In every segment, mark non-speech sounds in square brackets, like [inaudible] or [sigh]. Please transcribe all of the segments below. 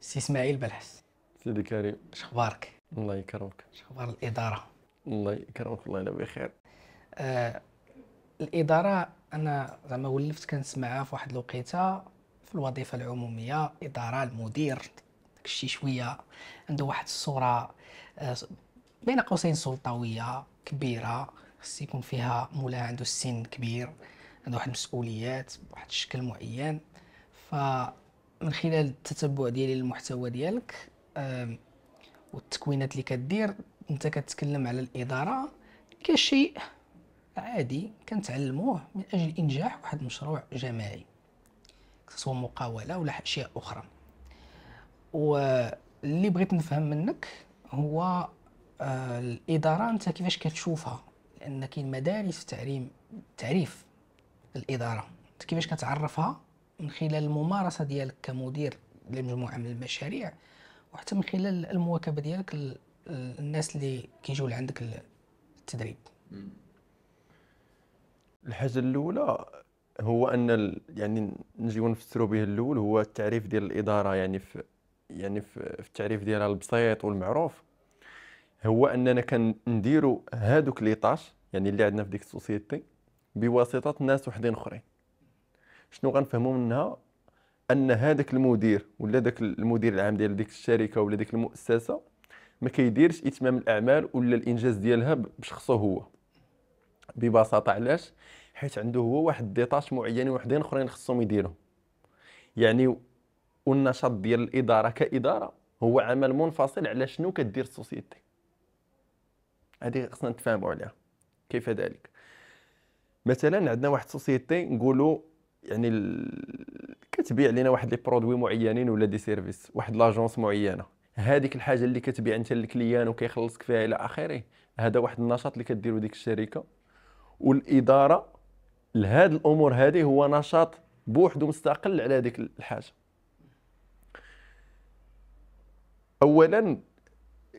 سي اسماعيل بلحس سيدي كريم شخبارك الله يكرمك شخبار الاداره الله يكرمك الله يلا بخير آه الاداره انا زعما ولفت كنسمعها في واحد الوقيته في الوظيفه العموميه اداره المدير داكشي شويه عنده واحد الصوره آه بين قوسين سلطويه كبيره خص يكون فيها مولاها عنده السن كبير عنده واحد المسؤوليات بواحد الشكل معين ف من خلال التتبع ديالي للمحتوى ديالك والتكوينات اللي كدير انت كتكلم على الاداره كشيء عادي كنتعلموه من اجل انجاح واحد المشروع جماعي سواء مقاوله ولا اشياء اخرى واللي بغيت نفهم منك هو آه، الاداره انت كيفاش كتشوفها لان كاين مدارس في تعليم تعريف الاداره انت كيفاش كتعرفها من خلال الممارسه ديالك كمدير لمجموعه من المشاريع وحتى من خلال المواكبه ديالك الناس اللي كيجيو لعندك التدريب الحاجه الاولى هو ان يعني نجيو نفسروا به الاول هو التعريف ديال الاداره يعني في يعني في التعريف ديالها البسيط والمعروف هو اننا كنديروا هادوك لي طاش يعني اللي عندنا في ديك السوسيتي بواسطه ناس وحدين اخرين شنو غنفهموا منها ان هذاك المدير ولا ذاك المدير العام ديال ديك الشركه ولا ديك المؤسسه ما كيديرش اتمام الاعمال ولا الانجاز ديالها بشخصه هو ببساطه علاش حيت عنده هو واحد ديطاش معين وحدين اخرين خصهم يديرهم يعني والنشاط ديال الاداره كاداره هو عمل منفصل على شنو كدير السوسيتي هذه خصنا نتفاهموا عليها كيف ذلك مثلا عندنا واحد السوسيتي نقولوا يعني كتبيع لنا واحد لي برودوي معينين ولا دي سيرفيس واحد لاجونس معينه هذيك الحاجه اللي كتبيع انت للكليان وكيخلصك فيها الى اخره هذا واحد النشاط اللي كديروا ديك الشركه والاداره لهاد الامور هذه هو نشاط بوحدو مستقل على هذيك الحاجه اولا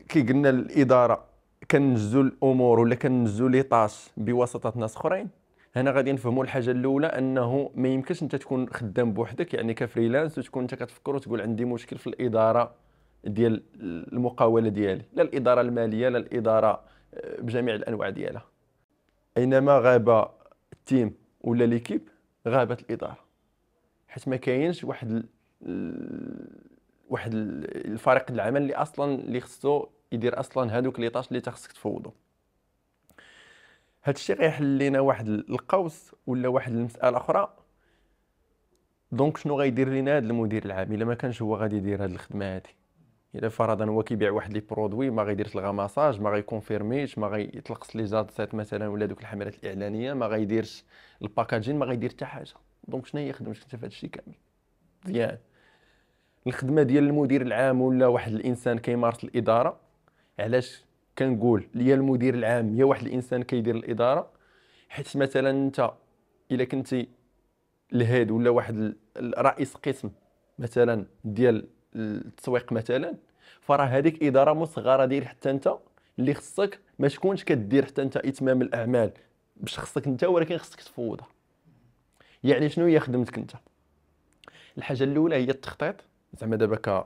كي قلنا الاداره كنجزو الامور ولا كنجزو طاش بواسطه ناس اخرين هنا غادي نفهموا الحاجه الاولى انه ما يمكنش انت تكون خدام بوحدك يعني كفريلانس وتكون انت كتفكر وتقول عندي مشكل في الاداره ديال المقاوله ديالي لا الاداره الماليه لا الاداره آه، بجميع الانواع ديالها اينما غاب التيم ولا ليكيب غابت الاداره حيت ما كاينش واحد واحد الفريق العمل اللي اصلا اللي خصو يدير اصلا هذوك لي طاش اللي تخصك تفوضو هذا الشيء غيحل لنا واحد القوس ولا واحد المساله اخرى دونك شنو غيدير لنا هذا المدير العام الا ما كانش هو غادي يدير هذه الخدمه هذه الا فرضا هو كيبيع واحد لي برودوي ما غيديرش الغماساج ما غيكونفيرميش ما غيطلقش لي جادسيت مثلا ولا دوك الحملات الاعلانيه ما غيديرش الباكاجين ما غيدير حتى حاجه دونك شنو هي خدمتك انت في هذا الشيء كامل مزيان الخدمه ديال المدير العام ولا واحد الانسان كيمارس الاداره علاش كنقول يا المدير العام يا واحد الانسان كيدير الاداره حيت مثلا انت الا كنتي الهاد ولا واحد رئيس قسم مثلا ديال التسويق مثلا فراه هذيك اداره مصغره ديال حتى انت اللي خصك ما تكونش كدير حتى انت اتمام الاعمال باش خصك انت ولكن خصك تفوضها يعني شنو هي خدمتك انت الحاجه الاولى هي التخطيط زعما دابا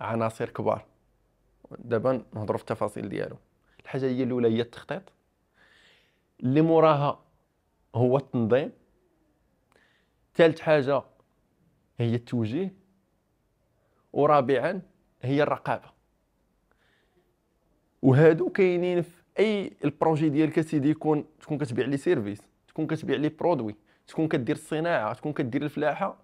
كعناصر كبار دابا نهضروا في التفاصيل ديالو الحاجه هي الاولى هي التخطيط اللي موراها هو التنظيم ثالث حاجه هي التوجيه ورابعا هي الرقابه وهادو كاينين في اي البروجي ديالك سيدي يكون تكون كتبيع لي سيرفيس تكون كتبيع لي برودوي تكون كدير الصناعه تكون كدير الفلاحه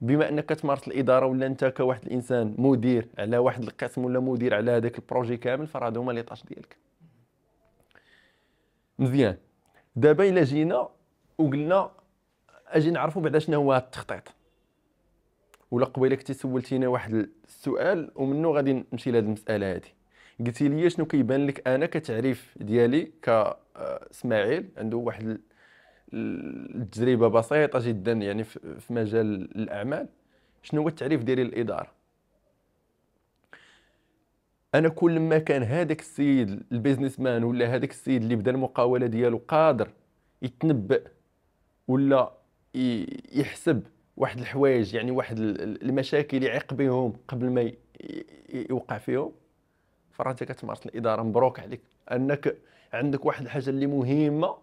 بما انك كتمارس الاداره ولا انت كواحد الانسان مدير على واحد القسم ولا مدير على هذاك البروجي كامل فراه هما لي طاش ديالك مزيان دابا الا جينا وقلنا اجي نعرفوا بعدا شنو هو التخطيط ولا قبيله كنتي سولتينا واحد السؤال ومنه غادي نمشي لهاد المساله هادي قلتي لي شنو كيبان لك انا كتعريف ديالي كاسماعيل آه، عنده واحد التجربه بسيطه جدا يعني في مجال الاعمال شنو هو التعريف ديالي للاداره انا كل ما كان هذاك السيد البيزنس مان ولا هذاك السيد اللي بدا المقاوله ديالو قادر يتنبأ ولا يحسب واحد الحوايج يعني واحد المشاكل يعيق بهم قبل ما يوقع فيهم فراه انت كتمارس الاداره مبروك عليك انك عندك واحد الحاجه اللي مهمه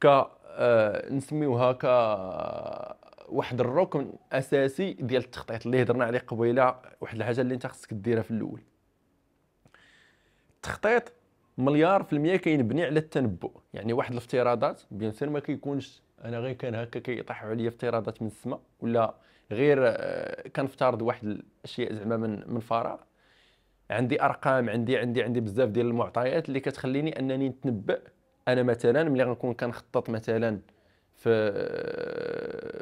ك آه، نسميوها ك آه، واحد الركن اساسي ديال التخطيط اللي هضرنا عليه قبيله واحد الحاجه اللي انت خصك ديرها في الاول التخطيط مليار في المية كينبني على التنبؤ يعني واحد الافتراضات بيان سير ما كيكونش انا غير كان هكا كيطيحوا عليا افتراضات من السماء ولا غير آه، كنفترض واحد الاشياء زعما من من فراغ عندي ارقام عندي عندي عندي بزاف ديال المعطيات اللي كتخليني انني نتنبأ انا مثلا ملي غنكون كنخطط مثلا في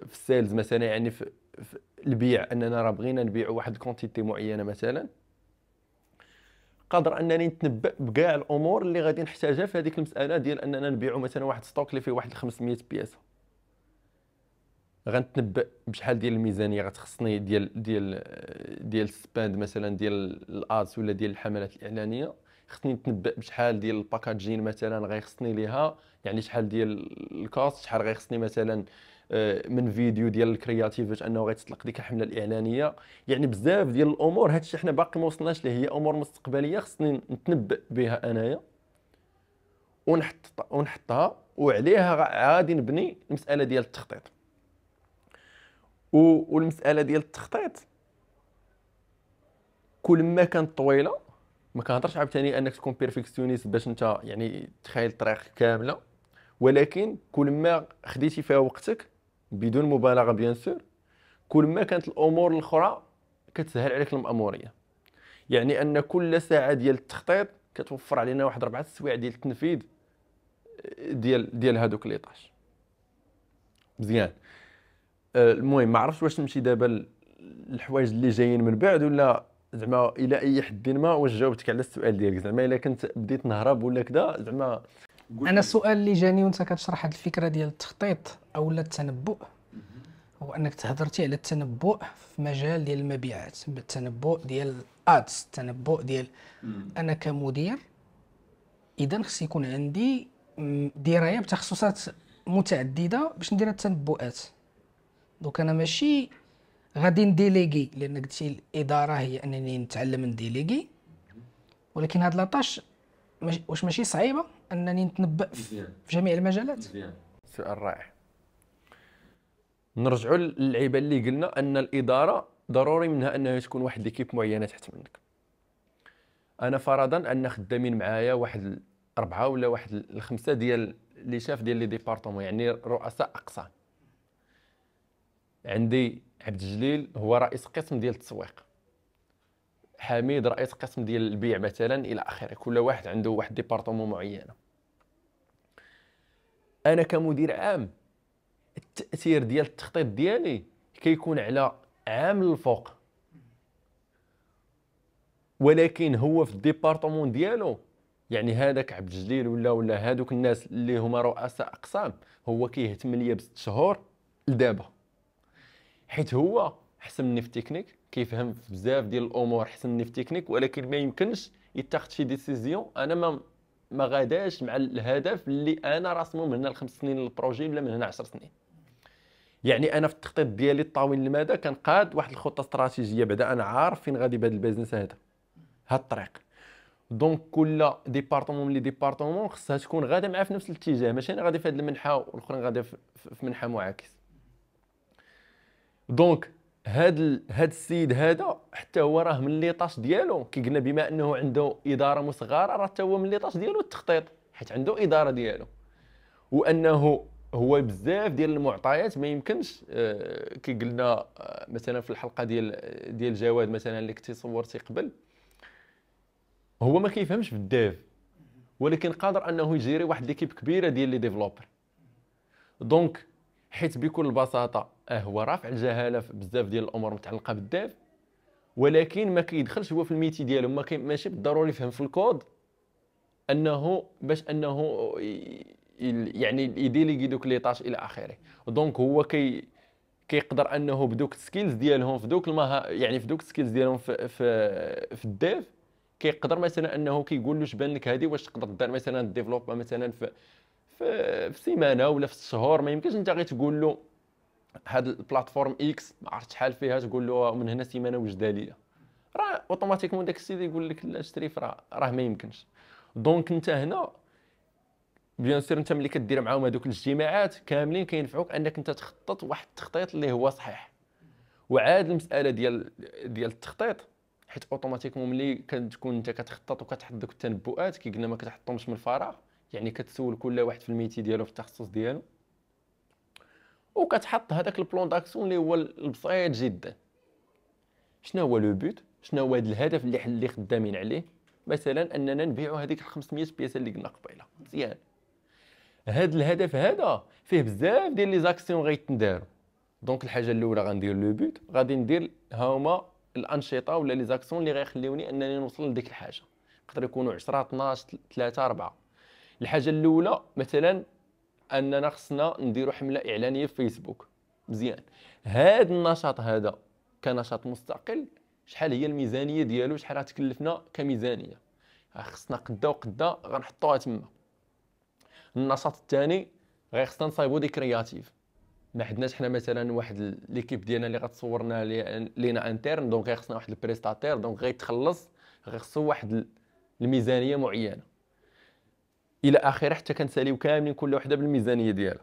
في السيلز مثلا يعني في, في البيع اننا راه بغينا نبيع واحد الكونتيتي معينه مثلا قادر انني نتنبا بكاع الامور اللي غادي نحتاجها في هذيك المساله ديال اننا نبيعوا مثلا واحد ستوك اللي فيه واحد 500 بياسه غنتنبا بشحال ديال الميزانيه غتخصني ديال ديال ديال السباند مثلا ديال الادس ولا ديال الحملات الاعلانيه خصني نتنبأ بشحال ديال الباكاجين مثلا غيخصني ليها يعني شحال ديال الكوست شحال غيخصني مثلا آه، من فيديو ديال الكرياتيف باش انه غيتطلق ديك الحمله الاعلانيه يعني بزاف ديال الامور هادشي حنا باقي ما وصلناش ليه هي امور مستقبليه خصني نتنبأ بها انايا ونحط ونحطها وعليها غادي نبني المساله ديال التخطيط والمساله ديال التخطيط كل ما كانت طويله ما كنهضرش عاوتاني انك تكون بيرفكسيونيست باش انت يعني تخيل الطريق كامله ولكن كل ما خديتي فيها وقتك بدون مبالغه بيان سور كل ما كانت الامور الاخرى كتسهل عليك الماموريه يعني ان كل ساعه ديال التخطيط كتوفر علينا واحد ربعة السوايع ديال التنفيذ آه، ديال ديال هادوك لي طاش مزيان آه، المهم ما عرفتش واش نمشي دابا الحوايج اللي جايين من بعد ولا زعما الى اي حد ما واش جاوبتك على السؤال ديالك زعما الا كنت بديت نهرب ولا كذا زعما انا السؤال اللي جاني وانت كتشرح هذه الفكره ديال التخطيط او التنبؤ هو انك تهضرتي على التنبؤ في مجال ديال المبيعات التنبؤ ديال الادز التنبؤ ديال انا كمدير اذا خص يكون عندي درايه بتخصصات متعدده باش ندير التنبؤات دوك انا ماشي غادي نديليغي لان قلتي الاداره هي انني نتعلم نديليغي ولكن هاد لاطاش واش ماشي صعيبه انني نتنبا في جميع المجالات سؤال رائع نرجعوا للعيبه اللي قلنا ان الاداره ضروري منها انها تكون واحد ليكيب معينه تحت منك انا فرضا ان خدامين معايا واحد اربعه ولا واحد الخمسه ديال لي شاف ديال لي ديبارتمون يعني رؤساء اقسام عندي عبد الجليل هو رئيس قسم ديال التسويق حميد رئيس قسم ديال البيع مثلا الى اخره كل واحد عنده واحد ديبارتمون معينه انا كمدير عام التاثير ديال التخطيط ديالي كيكون على عام الفوق ولكن هو في الديبارتمون ديالو يعني هذاك عبد الجليل ولا ولا هذوك الناس اللي هما رؤساء اقسام هو كيهتم ليا بست شهور لدابا حيت هو احسن مني في التكنيك كيفهم في بزاف ديال الامور احسن مني في التكنيك ولكن ما يمكنش يتاخذ شي ديسيزيون انا ما ما غاداش مع الهدف اللي انا راسمه من هنا لخمس سنين للبروجي ولا من هنا 10 سنين يعني انا في التخطيط ديالي الطويل المدى كان قاد واحد الخطه استراتيجيه بعدا انا عارف فين غادي بهذا البيزنس هذا هاد الطريق دونك كل ديبارتمون من لي ديبارتمون خصها تكون غاده معاه في نفس الاتجاه ماشي انا غادي في هذه المنحه والاخرين غادي في منحه معاكس دونك هاد ال... هاد السيد هذا حتى هو راه من ليطاش ديالو كي قلنا بما انه عنده اداره مصغره راه حتى هو من ليطاش ديالو التخطيط حيت عنده اداره ديالو وانه هو بزاف ديال المعطيات ما يمكنش آه، كي قلنا آه، مثلا في الحلقه ديال ديال جواد مثلا اللي كنتي صورتي قبل هو ما كيفهمش في الديف ولكن قادر انه يجيري واحد ليكيب كبيره ديال لي ديفلوبر دونك حيت بكل بساطه اه هو رافع الجهاله في بزاف ديال الامور متعلقه بالداف ولكن ما كيدخلش هو في الميتي ديالو ما ماشي بالضروري يفهم في الكود انه باش انه يعني يديليغي دوك لي طاش الى اخره دونك هو كي كيقدر انه بدوك السكيلز ديالهم في دوك المها يعني في دوك السكيلز ديالهم في في, في الديف كيقدر مثلا انه كيقول له بان لك هذه واش تقدر دير مثلا ديفلوب مثلا في في, في سيمانه ولا في شهور ما يمكنش انت غير تقول له هاد البلاتفورم اكس ما عرفت شحال فيها تقول له آه، من هنا سيمانه واش داليه راه اوتوماتيكمون داك السيد يقول لك لا اشتري راه راه ما يمكنش دونك انت هنا بيان سير انت ملي كدير معاهم هذوك الاجتماعات كاملين كينفعوك انك انت تخطط واحد التخطيط اللي هو صحيح وعاد المساله ديال ديال التخطيط حيت اوتوماتيكمون ملي كتكون انت كتخطط وكتحط دوك التنبؤات كي قلنا ما كتحطهمش من الفراغ يعني كتسول كل واحد في الميتي ديالو في التخصص ديالو وكتحط هذاك البلون داكسيون اللي هو البسيط جدا شنو هو لو بوت شنو هو هذا الهدف اللي اللي خدامين عليه مثلا اننا نبيعوا هذيك ال 500 بياسه اللي قلنا قبيله مزيان هذا الهدف هذا فيه بزاف ديال لي زاكسيون غيتنداروا دونك الحاجه الاولى غندير لو بوت غادي ندير ها هما الانشطه ولا لي زاكسيون اللي غيخليوني انني نوصل لديك الحاجه يقدر يكونوا 10 12 3 4 الحاجه الاولى مثلا اننا خصنا نديرو حمله اعلانيه في فيسبوك مزيان هذا النشاط هذا كنشاط مستقل شحال هي الميزانيه ديالو شحال غتكلفنا كميزانيه خصنا قدا وقدا غنحطوها تما النشاط الثاني غيخصنا نصايبو دي كرياتيف ما عندناش حنا مثلا واحد ليكيب ديالنا اللي غتصورنا لينا انترن دونك غيخصنا واحد البريستاتير دونك غيتخلص غير خصو واحد الميزانيه معينه الى اخره حتى كنساليو كاملين كل وحده بالميزانيه ديالها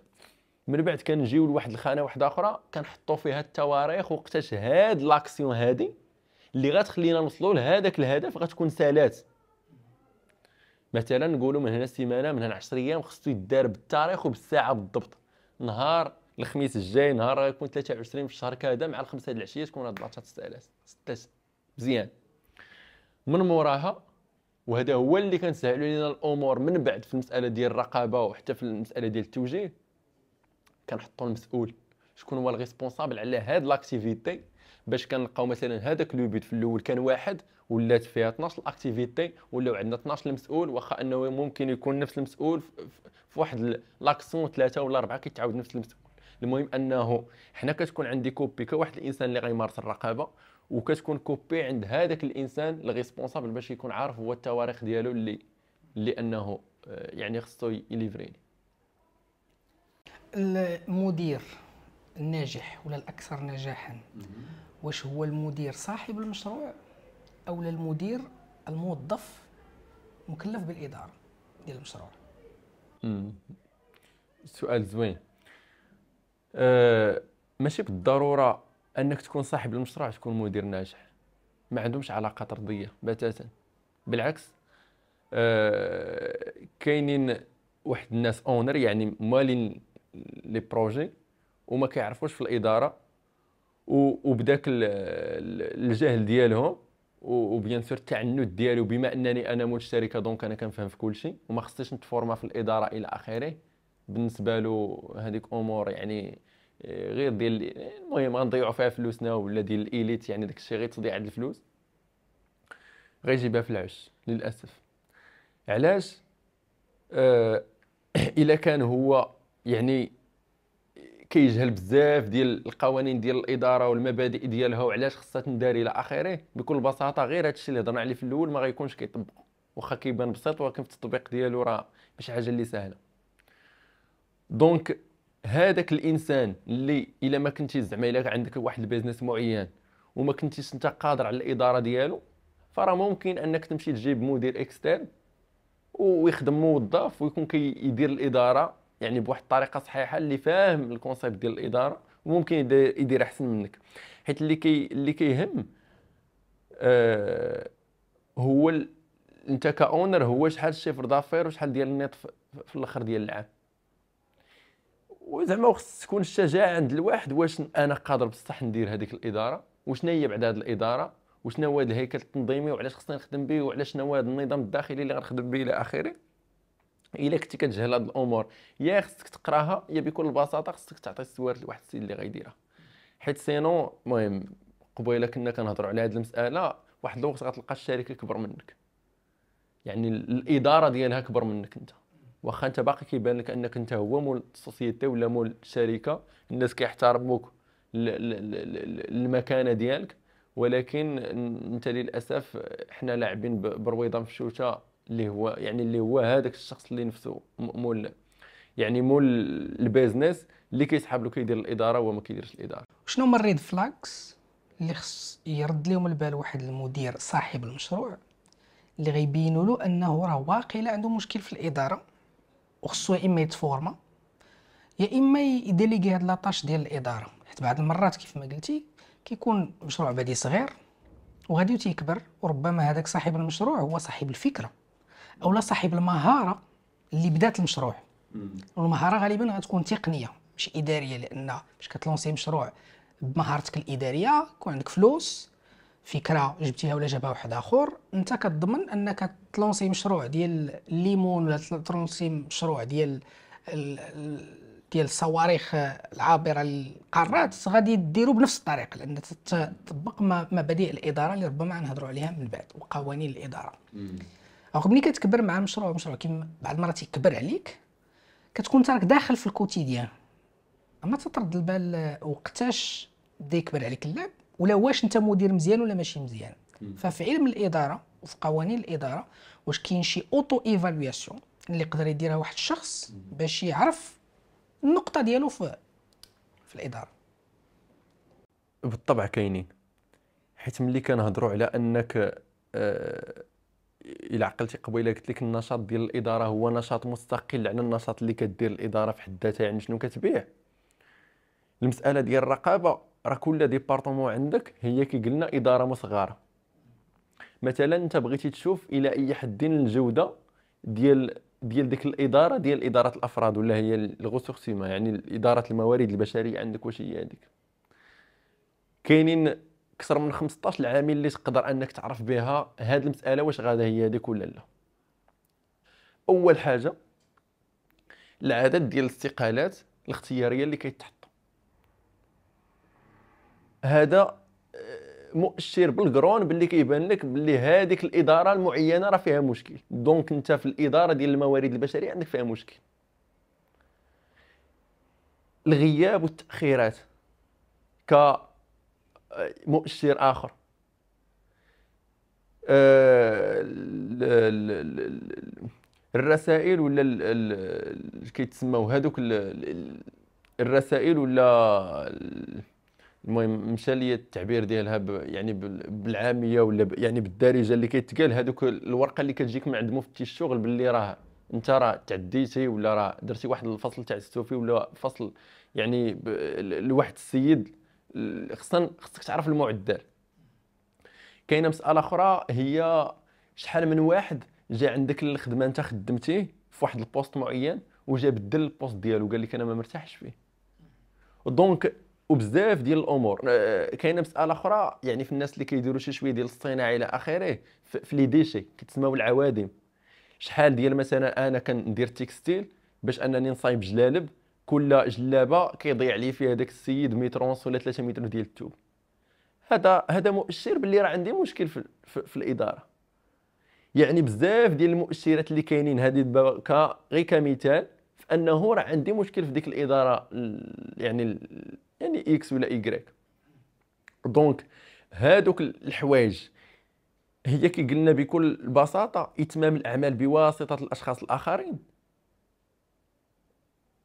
من بعد كنجيو لواحد الخانه واحده اخرى كنحطوا فيها التواريخ وقتاش هاد لاكسيون هادي اللي غتخلينا نوصلوا لهذاك الهدف غتكون سالات مثلا نقولوا من هنا سيمانه من هنا 10 ايام خصو يدار بالتاريخ وبالساعه بالضبط نهار الخميس الجاي نهار غيكون 23 في الشهر كذا مع الخمسه د العشيه تكون هاد 13000 6 مزيان من موراها وهذا هو اللي كان سهل الامور من بعد في المساله ديال الرقابه وحتى في المساله ديال التوجيه كنحطوا المسؤول شكون هو الريسبونسابل على هاد لاكتيفيتي باش كنلقاو مثلا هذاك لو في الاول كان واحد ولات فيها 12 الاكتيفيتي ولاو عندنا 12 المسؤول واخا انه ممكن يكون نفس المسؤول في واحد لاكسون ثلاثه ولا اربعه كيتعاود نفس المسؤول المهم انه حنا كتكون عندي كوبي كواحد الانسان اللي غيمارس الرقابه وكتكون كوبي عند هذاك الانسان الريسبونسابل باش يكون عارف هو التواريخ ديالو اللي لانه آه، يعني خصو يليفري المدير الناجح ولا الاكثر نجاحا واش هو المدير صاحب المشروع او المدير الموظف مكلف بالاداره ديال المشروع سؤال زوين أه ماشي بالضروره انك تكون صاحب المشروع تكون مدير ناجح ما عندهمش علاقه طرديه بتاتا بالعكس آه كاينين واحد الناس اونر يعني مالين لي بروجي وما كيعرفوش في الاداره وبداك الجهل ديالهم وبيان سور التعنت ديالو بما انني انا مشتركه دونك انا كنفهم في كل شيء وما خصنيش نتفورما في الاداره الى اخره بالنسبه له هذيك امور يعني آه، غير ديال المهم غنضيعوا فيها فلوسنا ولا ديال الاليت يعني داك الشيء غير تضيع الفلوس غيجيبها في العش للاسف علاش آه [coughs] الا كان هو يعني كيجهل بزاف ديال القوانين ديال الاداره والمبادئ ديالها وعلاش خصها تندار الى اخره بكل بساطه غير هادشي اللي هضرنا عليه في الاول ما غيكونش كيطبق واخا كيبان بسيط ولكن في التطبيق ديالو راه ماشي حاجه اللي سهله دونك هذاك الانسان اللي الا ما كنتي زعما الا عندك واحد البيزنس معين وما كنتيش انت قادر على الاداره ديالو فراه ممكن انك تمشي تجيب مدير اكسترن ويخدم موظف ويكون كيدير كي الاداره يعني بواحد الطريقه صحيحه اللي فاهم الكونسيبت ديال الاداره وممكن يدير احسن منك حيت اللي كي اللي كيهم آه هو انت كاونر هو شحال الشيفر دافير وشحال ديال النيت في الاخر ديال العام وزعما خص تكون الشجاعه عند الواحد واش انا قادر بصح ندير هذيك الاداره وشنو هي بعد هذه الاداره وشنو هو الهيكل التنظيمي وعلاش خصني نخدم به وعلاش شنو هذا النظام الداخلي اللي غنخدم به الى اخره الا كنتي كتجهل هاد الامور يا خصك تقراها يا بكل بساطه خصك تعطي السوار لواحد السيد اللي غيديرها حيت سينو المهم قبيله كنا كنهضروا على هذه المساله واحد الوقت غتلقى الشركه كبر منك يعني الاداره ديالها كبر منك انت واخا انت باقي كيبان لك انك انت هو مول السوسيتي ولا مول الشركه الناس كيحترموك المكانه ديالك ولكن انت للاسف حنا لاعبين برويضه مفشوشه اللي هو يعني اللي هو هذاك الشخص اللي نفسه مول يعني مول البيزنس اللي كيسحاب له كيدير الاداره وما كيديرش الاداره شنو هما الريد فلاكس اللي خص يرد لهم البال واحد المدير صاحب المشروع اللي غيبينوا له انه راه واقيلا عنده مشكل في الاداره وخصو يا اما يتفورما يا اما يدير هاد لاطاش ديال الاداره حيت بعض المرات كيف ما قلتي كيكون مشروع بادي صغير وغادي تيكبر وربما هذاك صاحب المشروع هو صاحب الفكره او لا صاحب المهاره اللي بدات المشروع والمهاره غالبا غتكون تقنيه مش اداريه لان باش كتلونسي مشروع بمهارتك الاداريه يكون عندك فلوس فكره جبتيها ولا جابها واحد اخر انت كتضمن انك تلونسي مشروع ديال الليمون ولا تلونسي مشروع ديال ديال الصواريخ العابره للقارات غادي ديروا بنفس الطريقه لان تطبق مبادئ الاداره اللي ربما غنهضروا عليها من بعد وقوانين الاداره او ملي كتكبر مع المشروع مشروع كيما بعض المرات يكبر عليك كتكون انت راك داخل في الكوتيديان اما تطرد البال وقتاش بدا يكبر عليك اللعب ولا واش انت مدير مزيان ولا ماشي مزيان ففي علم الاداره وفي قوانين الاداره واش كاين شي اوتو ايفالوياسيون اللي يقدر يديرها واحد الشخص باش يعرف النقطه ديالو في في الاداره بالطبع كاينين حيت ملي كنهضروا على انك آه عقلتي قبيله قلت لك النشاط ديال الاداره هو نشاط مستقل على النشاط اللي كدير الاداره في حد ذاتها يعني شنو كتبيع المساله ديال الرقابه راه كل ديبارطمون عندك هي كي قلنا اداره مصغره مثلا انت بغيتي تشوف الى اي حد الجوده ديال ديال ديك الاداره ديال اداره الافراد ولا هي الغوسورس يعني اداره الموارد البشريه عندك واش هي هذيك كاينين اكثر من 15 عامل اللي تقدر انك تعرف بها هاد المساله واش غادا هي هذيك ولا لا اول حاجه العدد ديال الاستقالات الاختياريه اللي كيتحط هذا آه، مؤشر بالكرون باللي كيبان لك باللي هذيك الاداره المعينه راه فيها مشكل دونك انت في الاداره ديال الموارد البشريه عندك فيها مشكل الغياب والتاخيرات ك آه، مؤشر اخر آه، الرسائل ولا كيتسموا هذوك الرسائل ولا المهم مشى لي التعبير ديالها يعني بالعاميه ولا يعني بالدارجه اللي كيتقال هذوك الورقه اللي كتجيك من عند مفتي الشغل باللي راه انت راه تعديتي ولا راه درتي واحد الفصل تاع السوفي ولا فصل يعني لواحد السيد خصنا خصك تعرف المعدل كاينه مساله اخرى هي شحال من واحد جا عندك للخدمه انت خدمتيه في واحد البوست معين وجا بدل البوست ديالو قال لك انا ما مرتاحش فيه دونك وبزاف ديال الامور آه، كاينه مساله اخرى يعني في الناس اللي كيديروا شي شويه ديال الصناعه الى اخره في لي ديشي كتسماو العوادم شحال ديال مثلا انا كندير تكستيل باش انني نصايب جلالب كل جلابه كيضيع لي فيها داك السيد متر ونص ولا 3 متر ديال الثوب هذا هذا مؤشر باللي راه عندي مشكل في, في, في الاداره يعني بزاف ديال المؤشرات اللي كاينين هذه دابا غير كمثال في انه راه عندي مشكل في ديك الاداره يعني يعني اكس ولا ايكغيك دونك هادوك الحوايج هي كي قلنا بكل بساطه اتمام الاعمال بواسطه الاشخاص الاخرين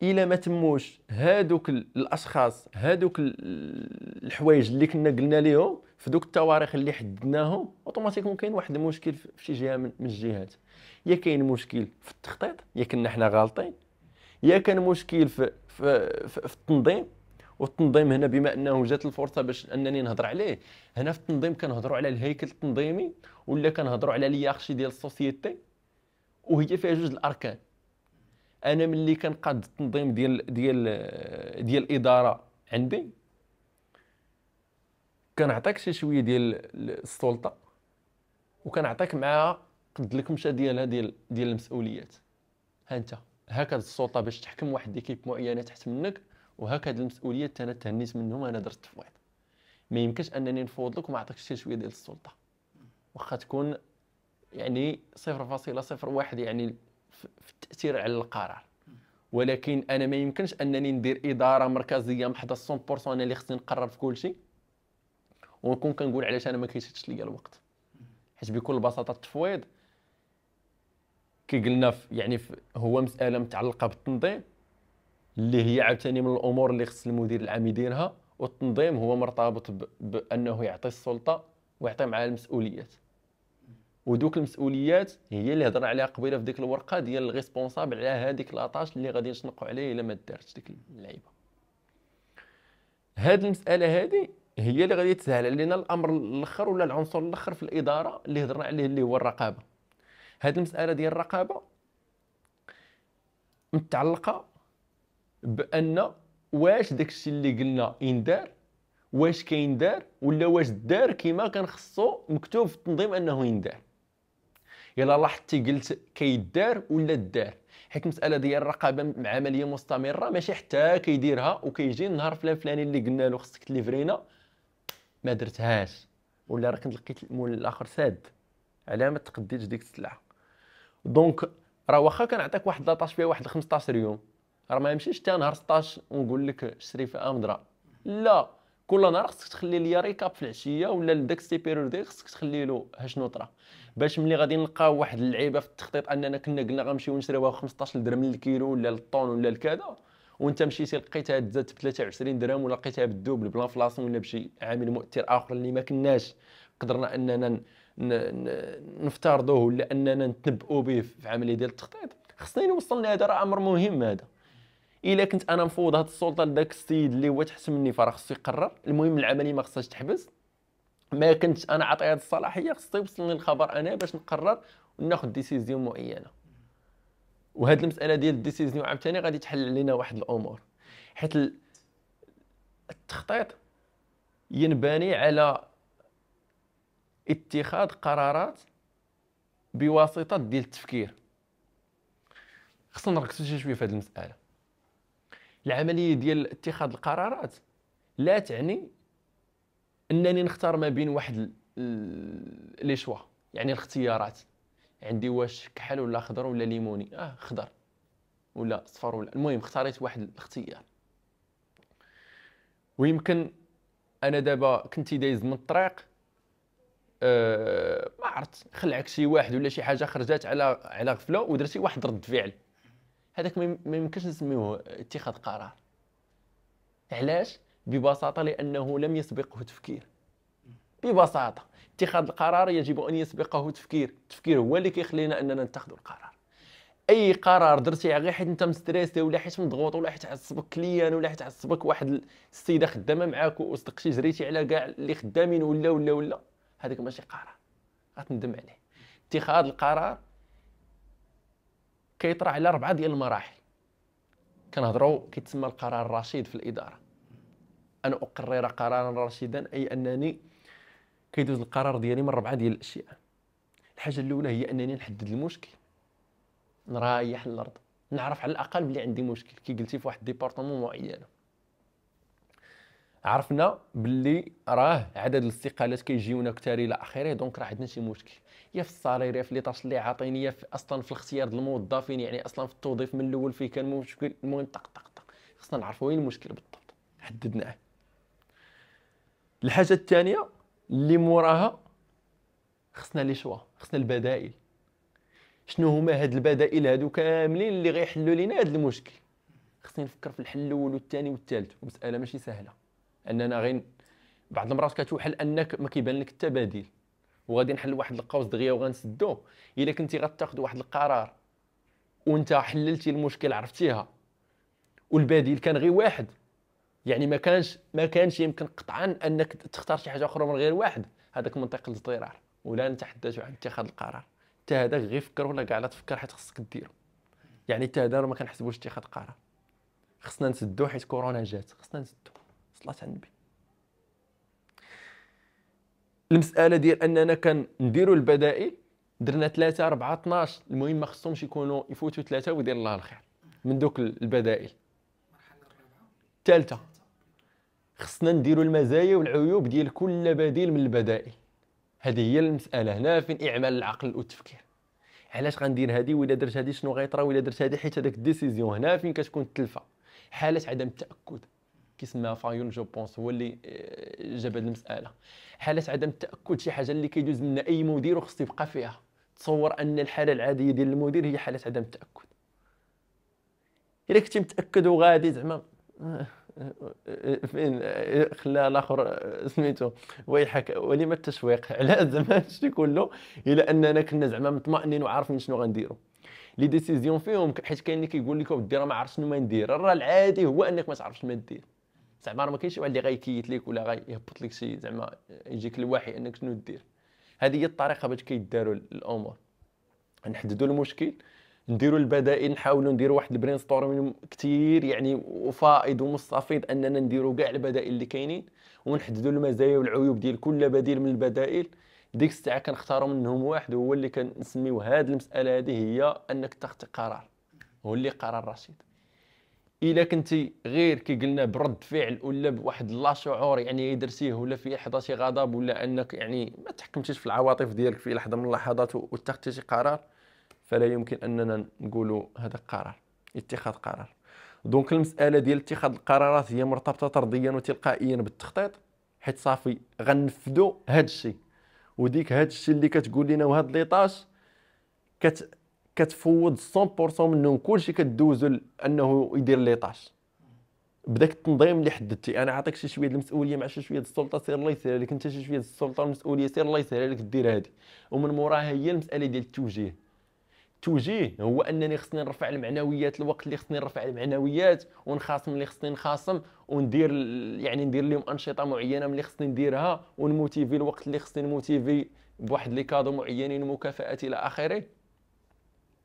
الى ما تموش هادوك الاشخاص هادوك الحوايج اللي كنا قلنا لهم في دوك التواريخ اللي حددناهم اوتوماتيكمون كاين واحد المشكل في شي جهه من الجهات يا كاين مشكل في التخطيط يا كنا حنا غالطين يا كان مشكل في في, في, في التنظيم والتنظيم هنا بما انه جات الفرصه باش انني نهضر عليه هنا في التنظيم كنهضروا على الهيكل التنظيمي ولا كنهضروا على لياخشي ديال السوسيتي وهي فيها جوج الاركان انا ملي كنقاد التنظيم ديال ديال ديال الاداره عندي كنعطيك شي شويه ديال السلطه وكنعطيك معاها قد الكمشه ديالها ديال ديال المسؤوليات ها انت هكذا السلطه باش تحكم واحد ديكيب معينه تحت منك وهكذا المسؤوليه حتى انا تهنيت منهم انا درت تفويض ما يمكنش انني نفوض لك وما نعطيكش حتى شويه ديال السلطه واخا تكون يعني 0.01 يعني في التاثير على القرار ولكن انا ما يمكنش انني ندير اداره مركزيه محضه 100% انا اللي خصني نقرر في كل شيء ونكون كنقول علاش انا ما كيشتش ليا الوقت حيت بكل بساطه التفويض كي قلنا يعني هو مساله متعلقه بالتنظيم اللي هي عاوتاني من الامور اللي خص المدير العام يديرها والتنظيم هو مرتبط بانه يعطي السلطه ويعطي معها المسؤوليات ودوك المسؤوليات هي اللي هضرنا عليها قبيله في ديك الورقه ديال الريسبونسابل على هذيك لاطاش اللي غادي نشنقوا عليه الا ما دارتش ديك اللعيبه هذه المساله هذه هي اللي غادي تسهل علينا الامر الاخر ولا العنصر الاخر في الاداره اللي هضرنا عليه اللي هو الرقابه هذه المساله ديال الرقابه متعلقه بان واش داكشي اللي قلنا يندار واش كيندار ولا واش دار كما كان خصو مكتوب في التنظيم انه يندار يلا لاحظتي قلت كيدار ولا دار حيت المساله ديال الرقابه عمليه مستمره ماشي حتى كيديرها وكيجي النهار فلان فلاني اللي قلنا له خصك تليفرينا ما درتهاش ولا راك لقيت المول الاخر ساد علاه ما تقديتش ديك السلعه دونك راه واخا كنعطيك واحد لاطاش فيها واحد 15 يوم راه ما يمشيش حتى نهار 16 ونقول لك شري في امدرا لا كل نهار خصك تخلي ليا ريكاب في العشيه ولا لذاك سيبيرور ديالك خصك تخلي له هاش طرا باش ملي غادي نلقاو واحد اللعيبه في التخطيط اننا كنا قلنا غنمشيو نشريوها ب 15 درهم للكيلو ولا للطون ولا لكذا وانت مشيتي لقيتها تزادت ب 23 درهم ولا لقيتها بالدوبل بالانفلاسيون ولا بشي عامل مؤثر اخر اللي ما كناش قدرنا اننا نفترضوه ولا اننا نتنبؤوا به في عمليه ديال التخطيط خصني نوصل لهذا راه امر مهم هذا الا كنت انا مفوض هاد السلطه لذاك السيد اللي هو تحت مني فراه خصو يقرر المهم العمليه ما خصهاش تحبس ما كنتش انا عطي هاد الصلاحيه خصو يوصلني الخبر انا باش نقرر وناخذ ديسيزيون معينه وهاد المساله ديال الديسيزيون عاوتاني غادي تحل علينا واحد الامور حيت التخطيط ينبني على اتخاذ قرارات بواسطه ديال التفكير خصنا نركزوا شي شويه في هذه المساله العمليه ديال اتخاذ القرارات لا تعني انني نختار ما بين واحد لي شوا يعني الاختيارات عندي واش كحل ولا خضر ولا ليموني اه خضر ولا صفر ولا المهم اختاريت واحد الاختيار ويمكن انا دابا كنتي دايز من الطريق أه ما عرفت خلعك شي واحد ولا شي حاجه خرجات على على غفله ودرتي واحد رد فعل هذاك ما يمكنش نسميوه اتخاذ قرار علاش ببساطه لانه لم يسبقه تفكير ببساطه اتخاذ القرار يجب ان يسبقه تفكير التفكير هو اللي كيخلينا اننا نتخذ القرار اي قرار درتي غير حيت انت مستريسي ولا حيت مضغوط ولا حيت عصبك كليان ولا حيت عصبك واحد السيده خدامه معاك وصدقتي جريتي على كاع اللي خدامين ولا ولا ولا هذاك ماشي قرار غتندم عليه اتخاذ القرار كيطرا على ربعه ديال المراحل كنهضروا كيتسمى القرار الرشيد في الاداره ان اقرر قرارا رشيدا اي انني كيدوز القرار ديالي من ربعه ديال الاشياء الحاجه الاولى هي انني نحدد المشكل نريح الارض نعرف على الاقل بلي عندي مشكل كي قلتي في واحد ديبارتمون معينه عرفنا باللي راه عدد الاستقالات كيجيونا كثار الى اخره دونك راه عندنا شي مشكل يا في الصالير يا في لي طاش اللي عاطيني يا اصلا في الاختيار ديال الموظفين يعني اصلا في التوظيف من الاول فيه كان مشكل المهم طق طق طق خصنا نعرفوا وين المشكل بالضبط حددناه الحاجه الثانيه اللي موراها خصنا لي شوا خصنا البدائل شنو هما هاد البدائل هادو كاملين اللي غيحلوا لينا هاد المشكل خصني نفكر في الحل الاول والثاني والثالث ومساله ماشي سهله اننا غير بعض المرات كتوحل انك ما كيبان لك التبادل وغادي نحل واحد القوس دغيا وغنسدو الا كنتي غتاخذ واحد القرار وانت حللتي المشكل عرفتيها والبديل كان غير واحد يعني ما كانش ما كانش يمكن قطعا انك تختار شي حاجه اخرى من غير واحد هذاك منطق الاضطرار ولا نتحدث عن اتخاذ القرار حتى هذاك غير فكر ولا كاع لا تفكر حيت خصك ديرو يعني حتى هذا ما كنحسبوش اتخاذ قرار خصنا نسدو حيت كورونا جات خصنا نسدو صلاة على النبي المساله ديال اننا كنديروا البدائل درنا ثلاثة أربعة 12 المهم ما خصهمش يكونوا يفوتوا ثلاثة ويدير الله الخير من دوك البدائل الثالثة خصنا نديروا المزايا والعيوب ديال كل بديل من البدائل هذه هي المسألة هنا فين إعمال العقل والتفكير علاش غندير هذه وإلا درت هذه شنو غيطرى وإلا درت هذه حيت هذاك الديسيزيون هنا فين كتكون التلفة حالة عدم التأكد كيسمى فايون جو بونس هو اللي آه، جاب هذه المساله حاله عدم التاكد شي حاجه اللي كيدوز منها اي مدير وخص يبقى فيها تصور ان الحاله العاديه ديال المدير هي حاله عدم التاكد الا كنتي متاكد وغادي زعما آه، آه، فين خلا الاخر سميتو ويحك ولما التشويق [laughs] على زعما هادشي كله الى اننا كنا زعما مطمئنين وعارفين شنو غنديرو لي ديسيزيون فيهم حيت كاين اللي كيقول لك ودي راه ما عرفتش شنو ما ندير راه العادي هو انك ما تعرفش ما دير زعما راه ما كاينش واحد اللي غيكيت ليك ولا غيهبط لك شي زعما يجيك الوحي انك شنو دير هذه هي الطريقه باش كيداروا الامور نحددوا المشكل نديروا البدائل نحاولوا نديروا واحد البرين ستورمين كثير يعني وفائض ومستفيض اننا نديروا كاع البدائل اللي كاينين ونحددوا المزايا والعيوب ديال كل بديل من البدائل ديك الساعه كنختاروا منهم واحد هو اللي كنسميوه هذه المساله هذه هي انك تاخذ قرار هو اللي قرار رشيد الا كنتي غير كي قلنا برد فعل ولا بواحد لا شعور يعني درتيه ولا في لحظه شي غضب ولا انك يعني ما تحكمتيش في العواطف ديالك في لحظه من اللحظات واتخذتي شي قرار فلا يمكن اننا نقولوا هذا قرار اتخاذ قرار دونك المساله ديال اتخاذ القرارات هي مرتبطه طرديا وتلقائيا بالتخطيط حيت صافي غنفذوا هذا الشيء وديك هذا الشيء اللي كتقول لنا وهذا ليطاج كت كتفوض 100% منهم كلشي كدوزو انه يدير لي طاش بداك التنظيم اللي حددتي انا عطيك شي شويه المسؤوليه مع شي شويه السلطه سير الله يسهل عليك انت شي شويه السلطه والمسؤوليه سير الله يسهل عليك دير هذه ومن موراها هي المساله ديال التوجيه التوجيه هو انني خصني نرفع المعنويات الوقت اللي خصني نرفع المعنويات ونخاصم اللي خصني نخاصم وندير يعني ندير لهم انشطه معينه اللي خصني نديرها ونموتيفي الوقت اللي خصني نموتيفي بواحد لي كادو معينين ومكافئات الى اخره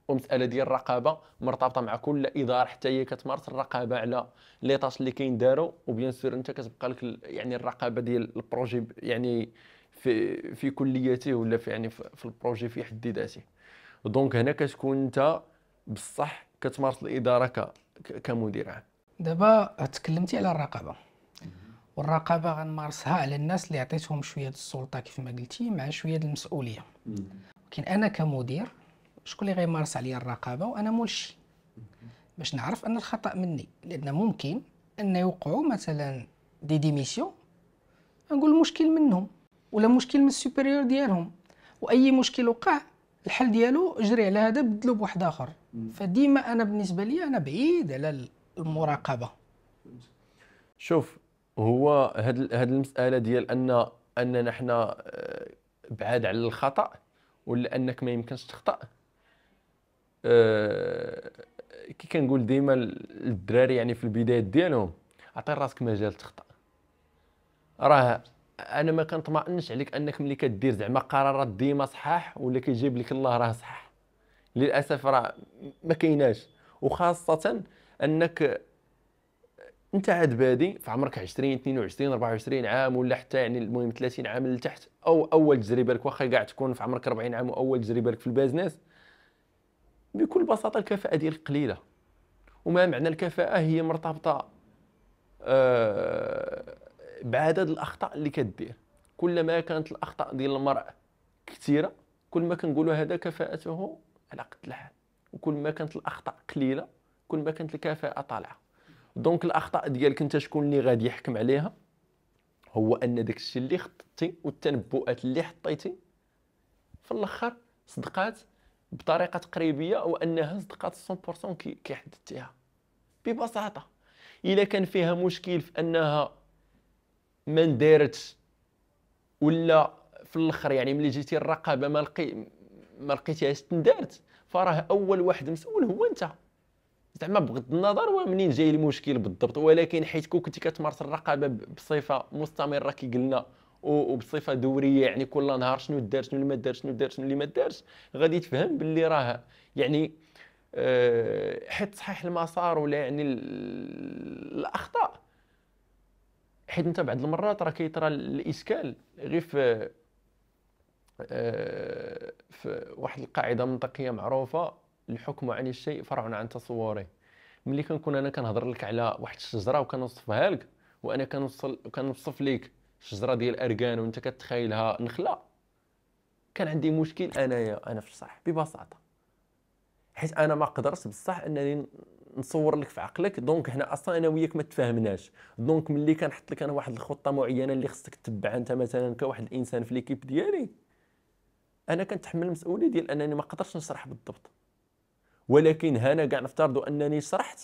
ومساله ديال الرقابه مرتبطه مع كل اداره حتى هي كتمارس الرقابه على لي طاش اللي كاين داروا وبيان سور انت كتبقى لك يعني الرقابه ديال البروجي يعني في في كليته ولا في يعني في البروجي في حد ذاته دونك هنا كتكون انت بصح كتمارس الاداره ك كمدير عام دابا تكلمتي على الرقابه والرقابه غنمارسها على الناس اللي عطيتهم شويه السلطه كيف ما قلتي مع شويه المسؤوليه ولكن انا كمدير شكون اللي غيمارس عليا الرقابه وانا منشي باش نعرف ان الخطا مني لان ممكن ان يوقعوا مثلا دي ديميسيون نقول المشكل منهم ولا مشكل من السوبيريور ديالهم واي مشكل وقع الحل ديالو جري على هذا بدلو بواحد اخر فديما انا بالنسبه لي انا بعيد على المراقبه شوف هو هاد هاد المساله ديال ان اننا حنا آه، بعاد على الخطا ولا انك ما يمكنش تخطا آه، كي كنقول ديما للدراري يعني في البدايات ديالهم عطي راسك مجال تخطا راه انا ما كنطمئنش عليك انك ملي كدير زعما قرارات ديما صحاح ولا كيجيب لك الله راه صحاح للاسف راه ما كايناش وخاصه انك انت عاد بادي في عمرك 20 22 24 عام ولا حتى يعني المهم 30 عام لتحت او اول تجربه لك واخا كاع تكون في عمرك 40 عام واول تجربه لك في البيزنس بكل بساطه الكفاءه ديالك قليله وما معنى الكفاءه هي مرتبطه آه بعدد الاخطاء اللي كدير كلما كانت الاخطاء ديال المرء كثيره كل ما كنقولوا هذا كفاءته على قد الحال وكل ما كانت الاخطاء قليله كل ما كانت الكفاءه طالعه دونك الاخطاء ديالك انت شكون اللي غادي يحكم عليها هو ان داك الشيء اللي خططتي والتنبؤات اللي حطيتي في الاخر صدقات بطريقه تقريبيه وانها صدقات 100% كيحددتيها ببساطه الا كان فيها مشكل في انها ما ندارتش ولا في الاخر يعني ملي جيتي الرقابه ما لقي ما لقيتيهاش تندارت فراه اول واحد مسؤول هو انت زعما بغض النظر ومنين جاي المشكل بالضبط ولكن حيت كنتي كتمارس الرقابه بصفه مستمره كي قلنا وبصفه دوريه يعني كل نهار شنو دار شنو اللي ما دار شنو دار شنو اللي ما دارش غادي تفهم باللي راه يعني آه، حيت صحيح المسار ولا يعني الاخطاء حيت انت بعض المرات راه كيطرى الاشكال غير في آه، في واحد القاعده منطقيه معروفه الحكم عن الشيء فرع عن تصوره ملي كنكون انا كنهضر لك على واحد الشجره وكنوصفها لك وانا كنوصل كنوصف لك شجره ديال اركان وانت كتخيلها نخله كان عندي مشكل انايا انا في الصح ببساطه حيت انا ما قدرتش بصح انني نصور لك في عقلك دونك هنا اصلا انا وياك ما تفاهمناش دونك ملي كنحط لك انا واحد الخطه معينه اللي خصك تتبعها انت مثلا كواحد الانسان في ليكيب ديالي انا كنتحمل المسؤوليه ديال انني ما قدرتش نشرح بالضبط ولكن هنا كاع نفترضوا انني شرحت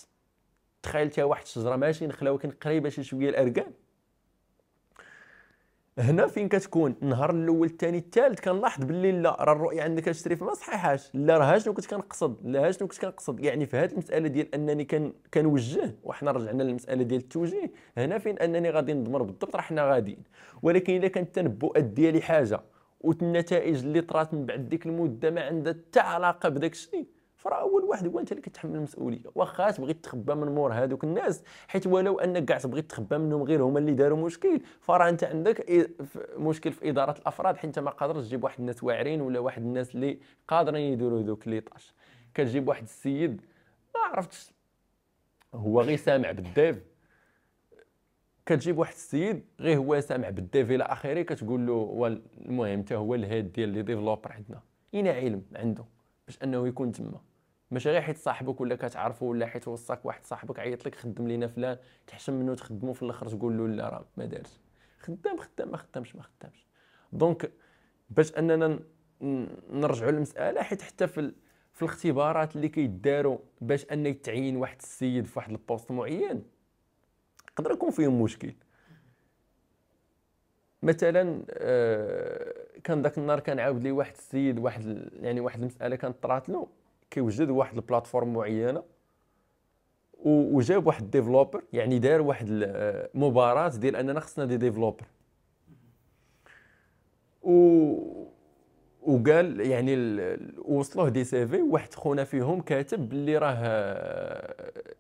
تخيلتها واحد الشجره ماشي نخله ولكن قريبه شي شويه الاركان هنا فين كتكون النهار الاول الثاني الثالث كنلاحظ باللي لا راه الرؤيه عندك كتشري ما صحيحاش لا راه شنو كنت كنقصد لا شنو كنت كنقصد يعني في هذه المساله ديال انني كان كنوجه وحنا رجعنا للمساله ديال التوجيه هنا فين انني غادي نضمر بالضبط راه حنا غاديين ولكن اذا كانت التنبؤات ديالي حاجه والنتائج اللي طرات من بعد ديك المده ما عندها حتى علاقه بداك الشيء فراه اول واحد هو انت اللي كتحمل المسؤوليه واخا تبغي تخبى من مور هذوك الناس حيت ولو انك كاع تبغي تخبى منهم غير هما اللي داروا مشكل فراه انت عندك مشكل في اداره الافراد حيت ما قادرش تجيب واحد الناس واعرين ولا واحد الناس اللي قادرين يديروا ذوك لي طاش كتجيب واحد السيد ما عرفتش هو غير سامع بالديف كتجيب واحد السيد غير هو سامع بالديف الى اخره كتقول له المهم حتى هو الهيد ديال لي ديفلوبر عندنا اين علم عنده باش انه يكون تما ماشي غير حيت صاحبك ولا كتعرفو ولا حيت وصاك واحد صاحبك عيط لك خدم لينا فلان تحشم منه تخدمو في الاخر تقول له لا راه ما دارش خدام خدام ما خدامش ما خدامش دونك باش اننا نرجعوا للمساله حيت حتى في في الاختبارات اللي كيداروا باش ان يتعين واحد السيد في واحد البوست معين يقدر يكون فيهم مشكل مثلا آه كان ذاك النهار كنعاود لي واحد السيد واحد يعني واحد المساله كانت طرات له كيوجد واحد البلاتفورم معينه وجاب واحد ديفلوبر يعني دار واحد مباراه ديال اننا خصنا دي ديفلوبر و وقال يعني ال... وصلوه دي سي في واحد خونا فيهم كاتب اللي راه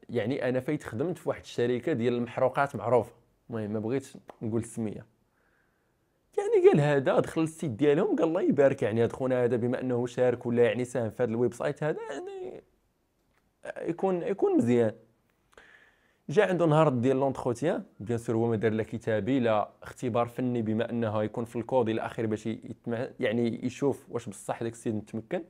يعني انا فايت خدمت في واحد الشركه ديال المحروقات معروفه المهم ما بغيتش نقول السميه يعني قال هذا دخل السيت ديالهم قال الله يبارك يعني هذا خونا هذا بما انه شارك ولا يعني ساهم في هذا الويب سايت هذا يعني يكون يكون مزيان جا عنده نهار ديال لونتروتيان بيان سور هو ما دار لا كتابي لا اختبار فني بما انه يكون في الكود الى اخره باش يعني يشوف واش بصح داك السيد متمكن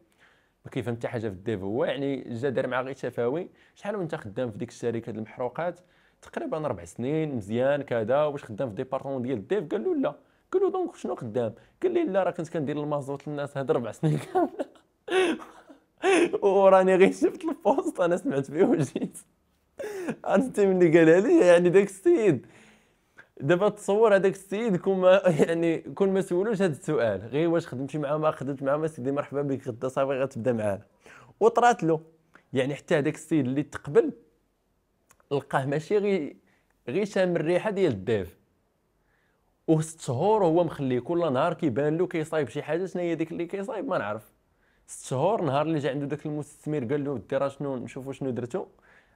ما كيفهم حتى حاجه في الديف هو يعني جا دار مع غير شفاوي شحال وانت خدام في ديك الشركه المحروقات تقريبا اربع سنين مزيان كذا واش خدام في ديبارتمون ديال الديف قال له لا قال له دونك شنو قدام قال لي لا راه كنت كندير المازوت للناس هاد ربع سنين كامله [laughs] وراني غير شفت البوست انا سمعت فيه وجيت عرفتي ملي قالها لي يعني داك السيد دابا تصور هذاك السيد كون ما [laughs] يعني كون ما سولوش هذا السؤال غير واش خدمتي معاه ما خدمت معاه سيدي مرحبا بك غدا صافي غتبدا معانا وطرات له يعني حتى هذاك السيد اللي تقبل لقاه ماشي غير غير شام الريحه ديال الديف وست شهور هو مخليه كل نهار كيبان له كيصايب شي حاجه شنو هي ديك اللي كيصايب ما نعرف ست شهور نهار اللي جا عنده داك المستثمر قال له دير شنو نشوفوا شنو درتو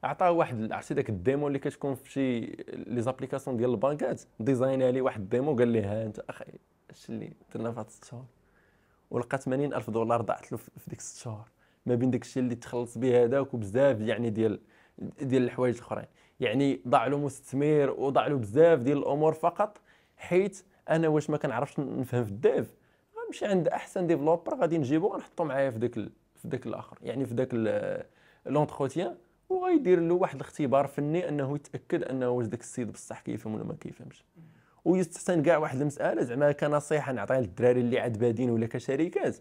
عطاه واحد عرفتي داك الديمو اللي كتكون في شي لي زابليكاسيون ديال البنكات ديزاين عليه واحد الديمو قال لي ها انت اخي اش اللي درنا في ست شهور ولقى 80 الف دولار ضاعت له في ديك ست شهور ما بين داك الشيء اللي تخلص به هذاك وبزاف يعني ديال ديال الحوايج الاخرين يعني ضاع له مستثمر وضاع له بزاف ديال الامور فقط حيت انا واش ما كنعرفش نفهم في الديف غنمشي عند احسن ديفلوبر غادي نجيبو غنحطو معايا في داك في داك الاخر يعني في داك لونتروتيان وغايدير له واحد الاختبار فني انه يتاكد انه واش داك السيد بصح كيفهم ولا ما كيفهمش ويستحسن كاع واحد المساله زعما كنصيحه نعطيها للدراري اللي عاد بادين ولا كشركات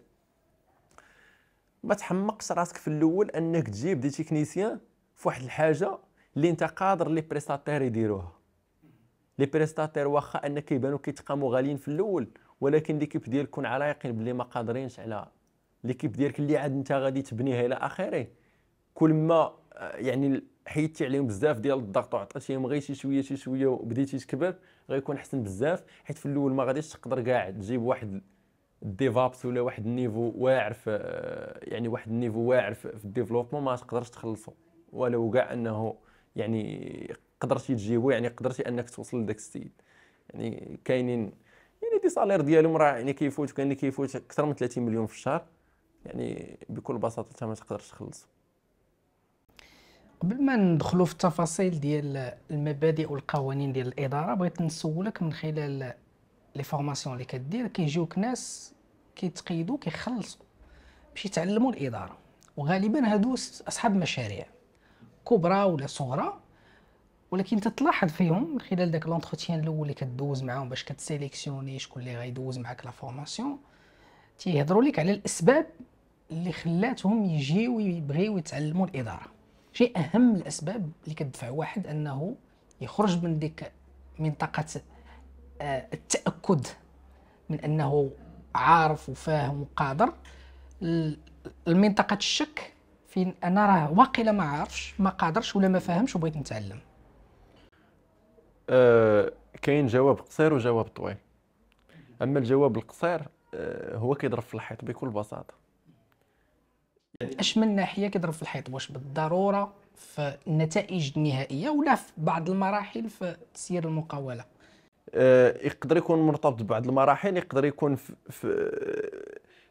ما تحمقش راسك في الاول انك تجيب دي تكنيسيان في واحد الحاجه اللي انت قادر لي بريساتير يديروها لي بريستاتير واخا ان كيبانو كيتقاموا غاليين في الاول ولكن ليكيب ديالك كون على يقين بلي ما قادرينش على ليكيب ديالك اللي عاد انت غادي تبنيها الى اخره كل ما آه، يعني حيدتي عليهم بزاف ديال الضغط وعطيتيهم غير شي شويه شي شويه وبديتي تكبر غيكون احسن بزاف حيت في الاول ما غاديش تقدر كاع تجيب واحد الديفابس ولا واحد النيفو واعر في آه، يعني واحد النيفو واعر في الديفلوبمون ما تقدرش تخلصو ولو كاع انه يعني قدرتي تجيبو يعني قدرتي انك توصل لذاك السيد يعني كاينين يعني دي سالير ديالهم راه يعني كيفوت كاين اللي كيفوت اكثر من 30 مليون في الشهر يعني بكل بساطه انت ما تقدرش تخلص قبل ما ندخلوا في التفاصيل ديال المبادئ والقوانين ديال الاداره بغيت نسولك من خلال لي فورماسيون اللي كدير كيجيوك ناس كيتقيدوا كيخلصوا باش يتعلموا الاداره وغالبا هادو اصحاب مشاريع كبرى ولا صغرى ولكن تتلاحظ فيهم من خلال داك لونتروتيان الاول اللي كدوز معاهم باش كتسيليكسيوني شكون اللي غيدوز معاك لا فورماسيون تيهضروا لك على الاسباب اللي خلاتهم يجيو يبغيو يتعلموا الاداره شي اهم الاسباب اللي كدفع واحد انه يخرج من ديك منطقه آه، التاكد من انه عارف وفاهم وقادر لمنطقه الشك فين انا راه واقيلا ما عارفش ما قادرش ولا ما فاهمش وبغيت نتعلم كاين جواب قصير وجواب طويل اما الجواب القصير آه، هو كيضرب في الحيط بكل بساطه يعني اش من ناحيه كيضرب في الحيط واش بالضروره في النتائج النهائيه ولا في بعض المراحل في تسيير المقاوله آه، يقدر يكون مرتبط ببعض المراحل يقدر يكون في, في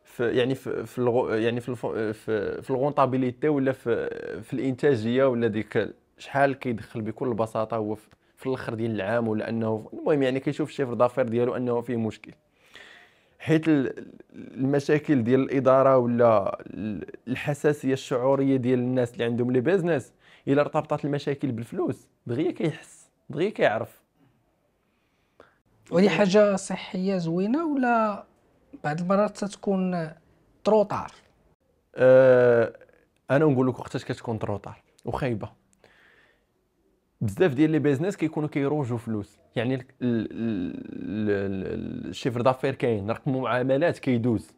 في يعني في في الغو يعني في الفو في, في الغونطابيليتي ولا في في الانتاجيه ولا ديك شحال كيدخل بكل بساطه هو في في الاخر ديال العام ولا انه المهم يعني كيشوف الشيف دافير ديالو انه فيه مشكل حيت المشاكل ديال الاداره ولا الحساسيه الشعوريه ديال الناس اللي عندهم لي بيزنس الا ارتبطت المشاكل بالفلوس دغيا كيحس دغيا كيعرف ودي حاجه صحيه زوينه ولا بعض المرات تتكون تروطار أه انا نقول لك وقتاش كتكون تروطار وخايبه بزاف ديال لي بيزنس كيكونوا كيروجوا فلوس يعني الشيفر دافير كاين رقم معاملات كيدوز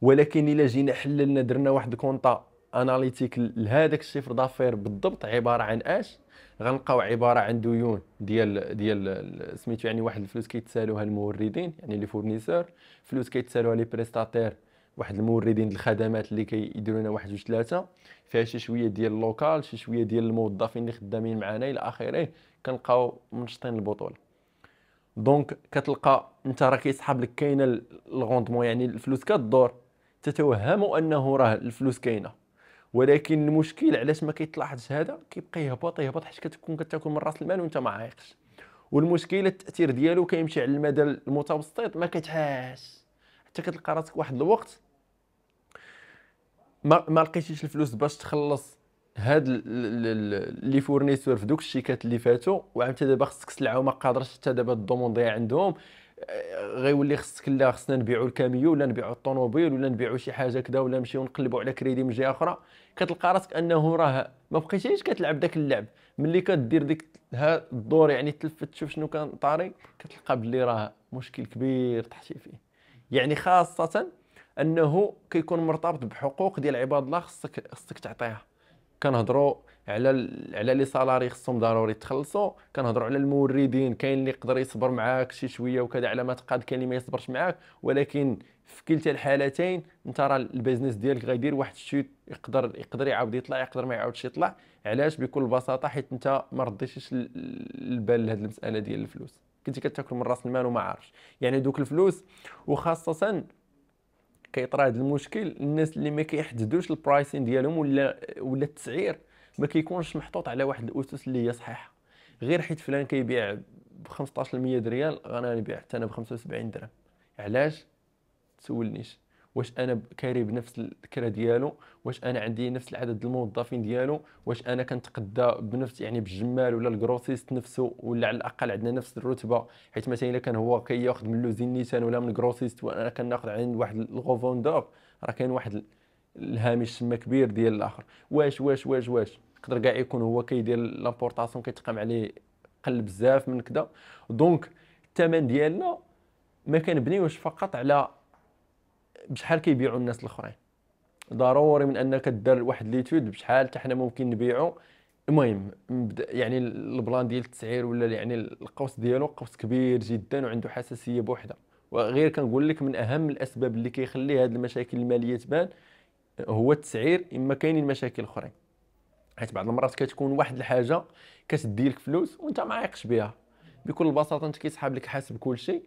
ولكن الا جينا حللنا درنا واحد كونطا اناليتيك لهذاك الشيفر دافير بالضبط عباره عن اش غنلقاو عباره عن ديون ديال ديال سميتو يعني واحد الفلوس كيتسالوها الموردين يعني لي فورنيسور فلوس كيتسالوها لي بريستاتير واحد الموردين الخدمات اللي كيديروا لنا واحد جوج ثلاثه فيها شي شويه ديال اللوكال شي شويه ديال الموظفين اللي خدامين معنا الى اخره كنلقاو منشطين البطوله دونك كتلقى انت راه كيسحب لك كاينه الغوندمون يعني الفلوس كدور تتوهم انه راه الفلوس كاينه ولكن المشكل علاش ما كيطلعش هذا كيبقى يهبط يهبط حيت كتكون كتاكل من راس المال وانت ما عايقش والمشكله التاثير ديالو كيمشي على المدى المتوسط ما كتحاش حتى كتلقى راسك واحد الوقت ما, ما لقيتيش الفلوس باش تخلص هاد لي فورنيسور في دوك الشيكات اللي فاتوا وعمت دابا خصك سلعه وما قادرش حتى دابا الضمون عندهم آه، غيولي خصك لا خصنا نبيعوا الكاميو ولا نبيعوا الطوموبيل ولا نبيعوا شي حاجه كذا ولا نمشيو نقلبوا على كريدي من جهه اخرى كتلقى راسك انه راه ما بقيتيش كتلعب داك اللعب ملي كدير ديك ها الدور يعني تلفت تشوف شنو كان طاري كتلقى بلي راه مشكل كبير طحتي فيه يعني خاصه انه كيكون مرتبط بحقوق ديال عباد الله خصك خصك تعطيها كنهضروا على على لي سالاري خصهم ضروري تخلصوا كنهضروا على الموردين كاين اللي يقدر يصبر معاك شي شويه وكذا على ما تقاد كاين اللي ما يصبرش معاك ولكن في كلتا الحالتين انت راه البيزنس ديالك غيدير واحد الشوت يقدر يقدر يعاود يطلع يقدر ما يعاودش يطلع علاش بكل بساطه حيت انت ما رديتيش البال لهذه المساله ديال الفلوس كنتي كتاكل من راس المال وما عارفش يعني دوك الفلوس وخاصه كيطرى هذا المشكل الناس اللي ما كيحددوش البرايسين ديالهم ولا ولا التسعير ما كيكونش محطوط على واحد الاسس اللي هي صحيحه غير حيت فلان كيبيع ب 15% ريال انا نبيع حتى انا ب 75 درهم علاش تسولنيش واش انا كاري بنفس الكره ديالو واش انا عندي نفس العدد الموظفين ديالو واش انا كنتقدى بنفس يعني بالجمال ولا الكروسيست نفسه ولا على الاقل عندنا نفس الرتبه حيت مثلا الا كان هو كياخذ من لوزين نيسان ولا من الكروسيست وانا كناخذ عند واحد الغوفوندور راه كاين واحد الهامش تما كبير ديال الاخر واش واش واش واش يقدر كاع يكون هو كيدير لابورطاسيون كيتقام عليه قل بزاف من كذا دونك الثمن ديالنا ما كنبنيوش فقط على بشحال كيبيعوا الناس الاخرين ضروري من انك دير واحد ليتود بشحال حتى حنا ممكن نبيعوا المهم يعني البلان ديال التسعير ولا يعني القوس ديالو قوس كبير جدا وعنده حساسيه بوحده وغير كنقول لك من اهم الاسباب اللي كيخلي هذه المشاكل الماليه تبان هو التسعير اما كاينين مشاكل اخرين حيت بعض المرات كتكون واحد الحاجه كتدي لك فلوس وانت ما عايقش بها بكل بساطه انت كيسحاب لك حاسب كل شيء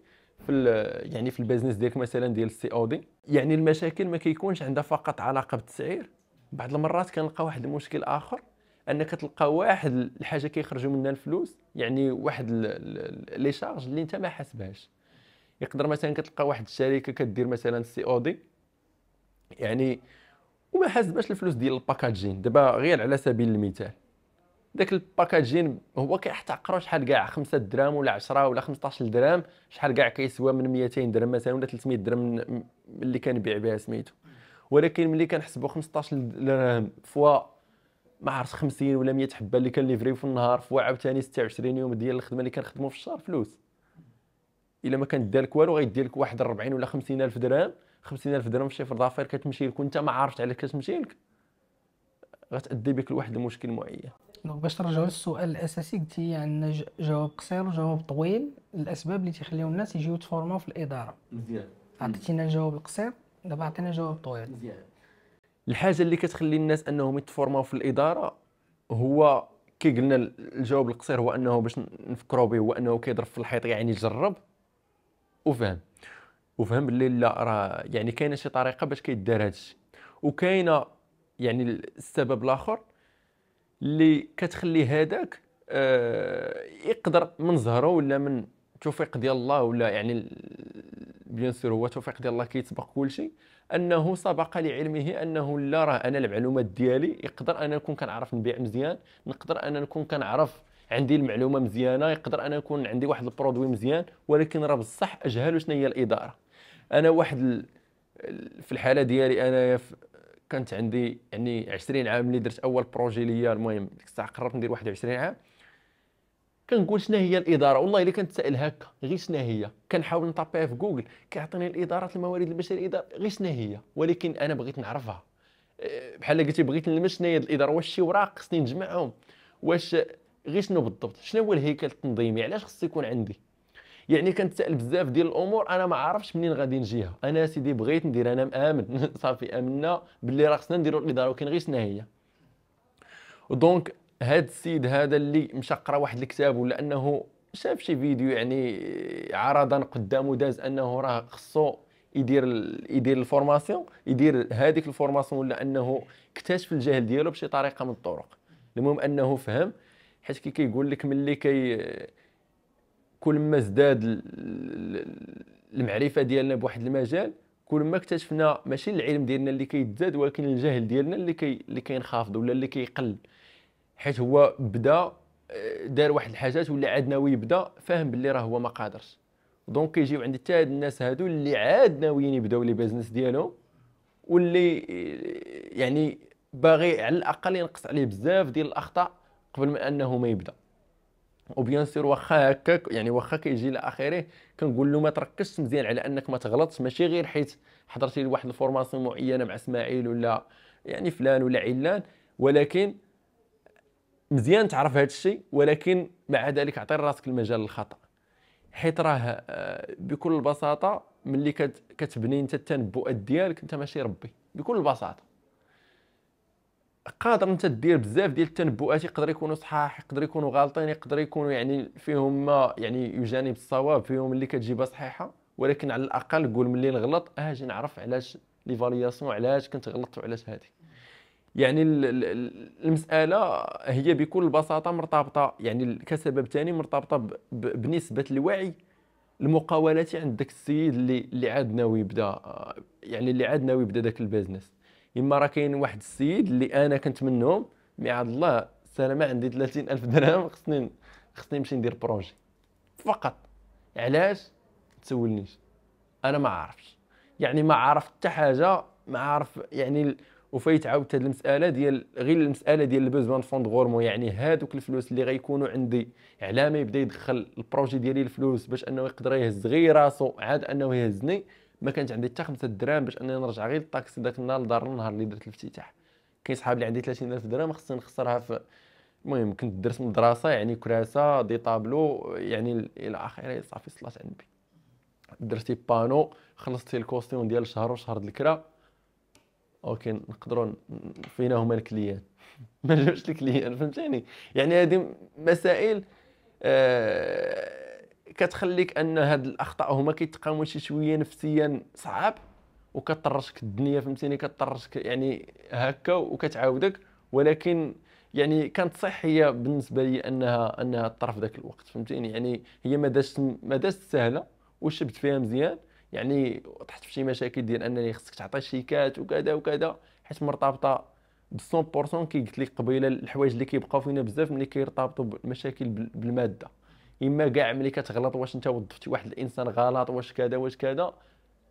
في يعني في البيزنس ديالك مثلا ديال السي او دي يعني المشاكل ما كيكونش عندها فقط علاقه بالتسعير بعض المرات كنلقى واحد المشكل اخر انك تلقى واحد الحاجه كيخرجوا منها الفلوس يعني واحد لي شارج اللي انت ما حاسبهاش يقدر مثلا كتلقى واحد الشركه كدير مثلا سي او دي يعني وما حاسبهاش الفلوس ديال الباكاجين دابا غير على سبيل المثال داك الباكاجين هو كيحتقروا شحال كاع 5 دراهم ولا 10 ولا 15 درهم شحال كاع كيسوى من 200 درهم مثلا ولا 300 درهم اللي كنبيع بها سميتو ولكن ملي كنحسبوا 15 درهم فوا ما عرفت 50 ولا 100 حبه اللي ليفري في النهار فوا عاوتاني 26 يوم ديال الخدمه اللي كنخدموا في الشهر فلوس الا ما كان دالك والو غيدير لك واحد 40 ولا 50 الف درهم 50 الف درهم في شيفر دافير كتمشي لك وانت ما عارفش علاش كتمشي لك غتادي بك لواحد المشكل معين دونك باش نرجعوا للسؤال الاساسي قلتي عندنا يعني جواب قصير وجواب طويل الاسباب اللي تيخليو الناس يجيو يتفورماو في الاداره مزيان عطيتينا الجواب القصير دابا عطينا جواب طويل مزيان الحاجه اللي كتخلي الناس انهم يتفورماو في الاداره هو كي قلنا الجواب القصير هو انه باش نفكروا به هو انه كيضرب في الحيط يعني جرب وفهم وفهم باللي لا راه يعني كاينه شي طريقه باش كيدار هادشي وكاينه يعني السبب الاخر اللي كتخلي هذاك آه، يقدر من زهره ولا من توفيق ديال الله ولا يعني بيان سور هو توفيق ديال الله كيتسبق كل شيء انه سبق لعلمه انه لا راه انا المعلومات ديالي يقدر انا نكون كنعرف نبيع مزيان نقدر انا نكون كنعرف عندي المعلومه مزيانه يقدر انا نكون عندي واحد البرودوي مزيان ولكن راه بصح اجهل شنو هي الاداره انا واحد في الحاله ديالي انايا كانت عندي يعني 20 عام اللي درت اول بروجي ليا المهم ديك الساعه قررت ندير 21 عام كنقول شنو هي الاداره والله الا سائل هكا غير شنو هي كنحاول نطابيها في جوجل كيعطيني الادارات الموارد البشريه غير شنو هي ولكن انا بغيت نعرفها أه، بحال قلتي بغيت نلمس شنو هي الاداره واش شي وراق خصني نجمعهم واش غير شنو بالضبط شنو هو الهيكل التنظيمي علاش خصو يكون عندي يعني كنتسال بزاف ديال الامور انا ما عارفش منين غادي نجيها انا سيدي بغيت ندير انا مامن [laughs] صافي امنا باللي راه خصنا نديرو الاداره وكاين غير شنا هي دونك هاد السيد هذا اللي مشى قرا واحد الكتاب ولا انه شاف شي فيديو يعني آه، عرضا قدامه داز انه راه خصو يدير يدير الفورماسيون يدير هذيك الفورماسيون ولا انه اكتشف الجهل ديالو بشي طريقه من الطرق المهم انه فهم حيت كي كيقول لك ملي كي آه، كل ما ازداد المعرفه ديالنا بواحد المجال كل ما اكتشفنا ماشي العلم ديالنا اللي كيتزاد ولكن الجهل ديالنا اللي كي اللي كينخفض ولا اللي كيقل حيت هو بدا آه، دار واحد الحاجات ولا عاد ناوي يبدا فاهم باللي راه هو ما قادرش دونك كيجيو عند حتى هاد الناس هادو اللي عاد ناويين يبداو لي بيزنس ديالهم واللي آه، يعني باغي على الاقل ينقص عليه بزاف ديال الاخطاء قبل ما انه ما يبدا وبيان سير واخا هكاك يعني واخا كيجي الى اخره كنقول له ما تركزش مزيان على انك ما تغلطش ماشي غير حيت حضرتي لواحد الفورماسيون معينه مع اسماعيل ولا يعني فلان ولا علان ولكن مزيان تعرف هذا الشيء ولكن مع ذلك اعطي راسك المجال للخطا حيت راه آه، بكل بساطه ملي كتبني انت التنبؤات ديالك انت ماشي ربي بكل بساطه قادر انت دير بزاف ديال التنبؤات يقدر يكونوا صحاح يقدر يكونوا غالطين يقدر يكونوا يعني فيهم ما يعني يجانب الصواب فيهم اللي كتجيبها صحيحه ولكن على الاقل قول ملي نغلط اجي آه، نعرف علاش لي فالياسيون علاش كنت غلطت وعلاش هذه يعني المساله هي بكل بساطه مرتبطه يعني كسبب ثاني مرتبطه بنسبه الوعي المقاولاتي عند داك السيد اللي اللي عاد ناوي يبدا آه، يعني اللي عاد ناوي يبدا داك البيزنس يما راه كاين واحد السيد اللي انا كنت منهم مي عاد الله ما عندي 30 الف درهم خصني خصني نمشي ندير بروجي فقط علاش تسولنيش انا ما عارفش يعني ما عارف حتى حاجه ما عارف يعني وفايت عاودت هذه المساله ديال غير المساله ديال البوزوان فوند غورمون يعني هادوك الفلوس اللي غيكونوا عندي على ما يبدا يدخل البروجي ديالي الفلوس باش انه يقدر يهز غير راسو عاد انه يهزني ما كانت عندي حتى 5 دراهم باش انني نرجع غير الطاكسي داك النهار لدار النهار اللي درت الافتتاح كاين صحاب اللي عندي 30000 درهم خصني نخسرها في المهم كنت درت مدرسه يعني كراسه دي طابلو يعني الى اخره صافي صلاه النبي درتي بانو خلصتي الكوستيم ديال شهر وشهر الكرا اوكي نقدروا فينا هما الكليان [laughs] ما جاوش الكليان فهمتيني يعني هذه مسائل آه كتخليك ان هاد الاخطاء هما كيتقاموا شي شويه نفسيا صعاب وكطرشك الدنيا فهمتيني كطرشك يعني هكا وكتعاودك ولكن يعني كانت صحيه بالنسبه لي انها انها طرف ذاك الوقت فهمتيني يعني هي ما دازت ما دازت سهله وشبت فيها مزيان يعني طحت في شي مشاكل ديال انني خصك تعطي شيكات وكذا وكذا حيت مرتبطه ب 100% كي قلت لك قبيله الحوايج اللي كيبقاو فينا بزاف ملي كيرتبطوا بالمشاكل بالماده اما كاع ملي كتغلط واش انت وظفتي واحد الانسان غلط واش كذا واش كذا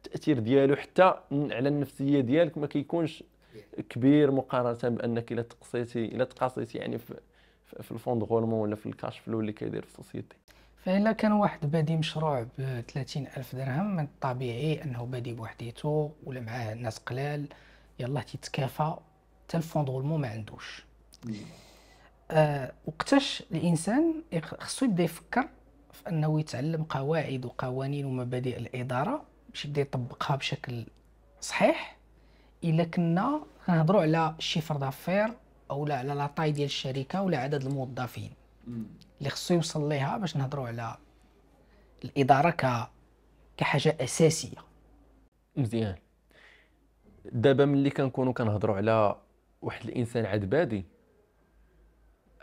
التاثير ديالو حتى على النفسيه ديالك ما كيكونش كبير مقارنه بانك الا تقصيتي الا تقاصيتي يعني في في الفوند غولمون ولا في الكاش فلو اللي كيدير في السوسيتي فإلا كان واحد بادي مشروع ب 30 ألف درهم من الطبيعي أنه بادي بوحديته ولا معاه ناس قلال يلاه تيتكافى حتى الفوند غولمون ما عندوش آه، وقتاش الانسان خصو يبدا يفكر في انه يتعلم قواعد وقوانين ومبادئ الاداره باش يبدا يطبقها بشكل صحيح الا كنا كنهضروا على الشيفر دافير او لا على لاطاي ديال الشركه ولا عدد الموظفين اللي خصو يوصل ليها باش نهضروا على الاداره ك كحاجه اساسيه مزيان دابا ملي كنكونوا كنهضروا على واحد الانسان عاد بادي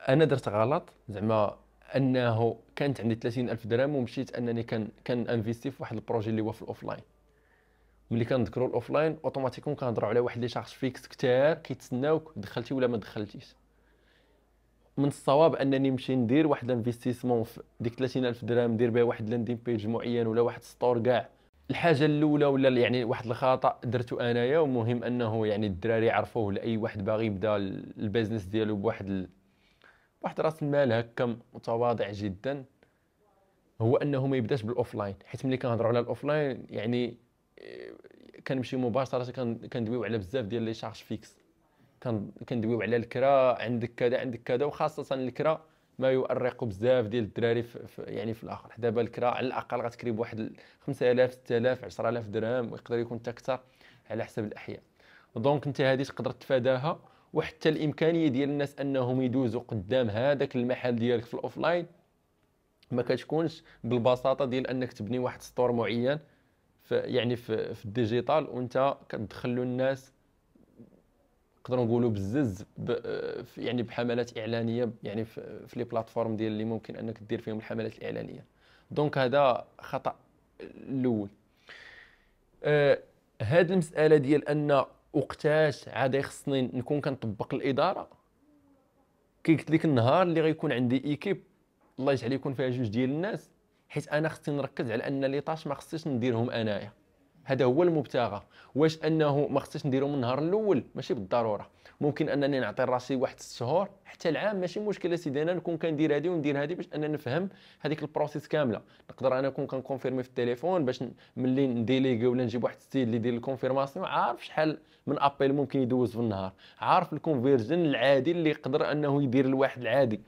انا درت غلط زعما انه كانت عندي 30 الف درهم ومشيت انني كان كان انفيستي في واحد البروجي اللي هو في الاوفلاين ملي كنذكروا الاوفلاين اوتوماتيكوم كنهضروا على واحد لي شارج فيكس كثار كيتسناوك دخلتي ولا ما دخلتيش من الصواب انني نمشي ندير واحد الانفستيسمون في ديك 30 الف درهم ندير بها واحد لاندين بيج معين ولا واحد ستور كاع الحاجه الاولى ولا يعني واحد الخطا درته انايا ومهم انه يعني الدراري يعرفوه لاي واحد باغي يبدا البيزنس ديالو بواحد واحد راس المال هكا متواضع جدا هو انه ما يبداش بالاوفلاين حيت ملي كنهضروا على الاوفلاين يعني آه، كنمشي مباشره كندويو على بزاف ديال لي شارج فيكس كندويو على الكرا عندك كذا عندك كذا وخاصه الكرا ما يؤرق بزاف ديال الدراري في يعني في الاخر دابا الكرا على الاقل غتكري بواحد 5000 6000 10000 درهم ويقدر يكون حتى اكثر على حسب الاحياء دونك انت هذه تقدر تفاداها وحتى الامكانيه ديال الناس انهم يدوزوا قدام هذاك المحل ديالك في الاوفلاين ما كتكونش بالبساطه ديال انك تبني واحد ستور معين في يعني في, في الديجيتال وانت كتدخل الناس نقدروا نقولوا بزز يعني بحملات اعلانيه يعني في, في لي بلاتفورم ديال اللي ممكن انك دير فيهم الحملات الاعلانيه دونك هذا خطا الاول آه المساله ديال ان وقتاش عاد خصني نكون كنطبق الاداره كي قلت لك النهار اللي غيكون عندي ايكيب الله يجعل يكون فيها جوج ديال الناس حيت انا خصني نركز على ان لي طاش ما خصنيش نديرهم انايا هذا هو المبتغى واش انه ما خصنيش نديرهم النهار الاول ماشي بالضروره ممكن انني نعطي راسي واحد ست شهور حتى العام ماشي مشكله سيدي انا نكون كندير هذه وندير هذه باش انا نفهم هذيك البروسيس كامله نقدر انا نكون كنكونفيرمي في التليفون باش ملي نديليغي ولا نجيب واحد السيد اللي يدير الكونفيرماسيون عارف شحال من ابيل ممكن يدوز في النهار عارف الكونفيرجن العادي اللي يقدر انه يدير الواحد العادي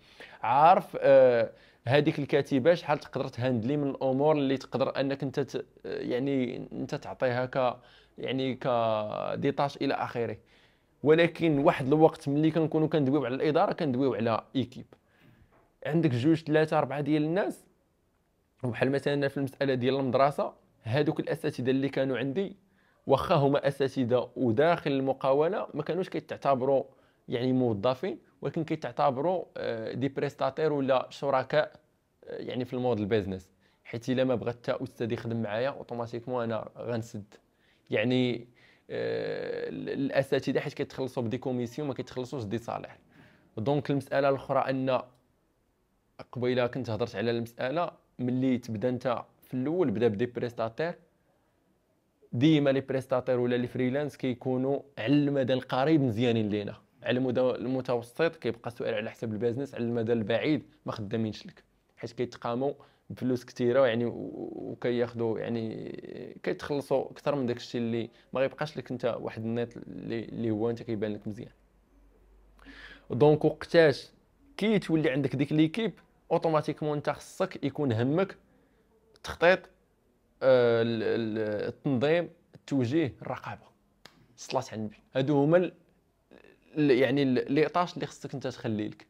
عارف آه هذيك الكتيبه شحال تقدر تهندلي من الامور اللي تقدر انك انت آه، يعني انت تعطيها ك يعني كديتاش الى اخره ولكن واحد الوقت ملي كنكونوا كندويو على الاداره كندويو على ايكيب عندك جوج ثلاثه اربعه ديال الناس وبحال مثلا في المساله ديال المدرسه هذوك الاساتذه اللي كانوا عندي واخا هما اساتذه وداخل المقاوله ما كانوش كيتعتبروا يعني موظفين ولكن كيتعتبروا آه، دي بريستاتير ولا شركاء آه، يعني في الموديل بيزنس حيت الا ما بغات حتى استاذ يخدم معايا اوتوماتيكمون انا غنسد يعني آه، الاساتذه حيت كيتخلصوا بدي كوميسيون ما كيتخلصوش دي صالح دونك المساله الاخرى ان قبيله كنت هضرت على المساله ملي تبدا انت في الاول بدا بدي بريستاتير ديما لي بريستاتير ولا لي فريلانس كيكونوا على المدى القريب مزيانين لينا على المدى المتوسط كيبقى السؤال على حساب البيزنس على المدى البعيد ما خدامينش لك حيت كيتقاموا بفلوس كثيره يعني وكياخذوا يعني كيتخلصوا اكثر من داك الشيء اللي ما غيبقاش لك انت واحد النت اللي هو انت كيبان لك مزيان دونك وقتاش كي تولي عندك ديك ليكيب اوتوماتيكمون انت خصك يكون همك التخطيط آه، التنظيم التوجيه الرقابه الصلاه على النبي هادو هما يعني لي طاش اللي خصك انت تخلي لك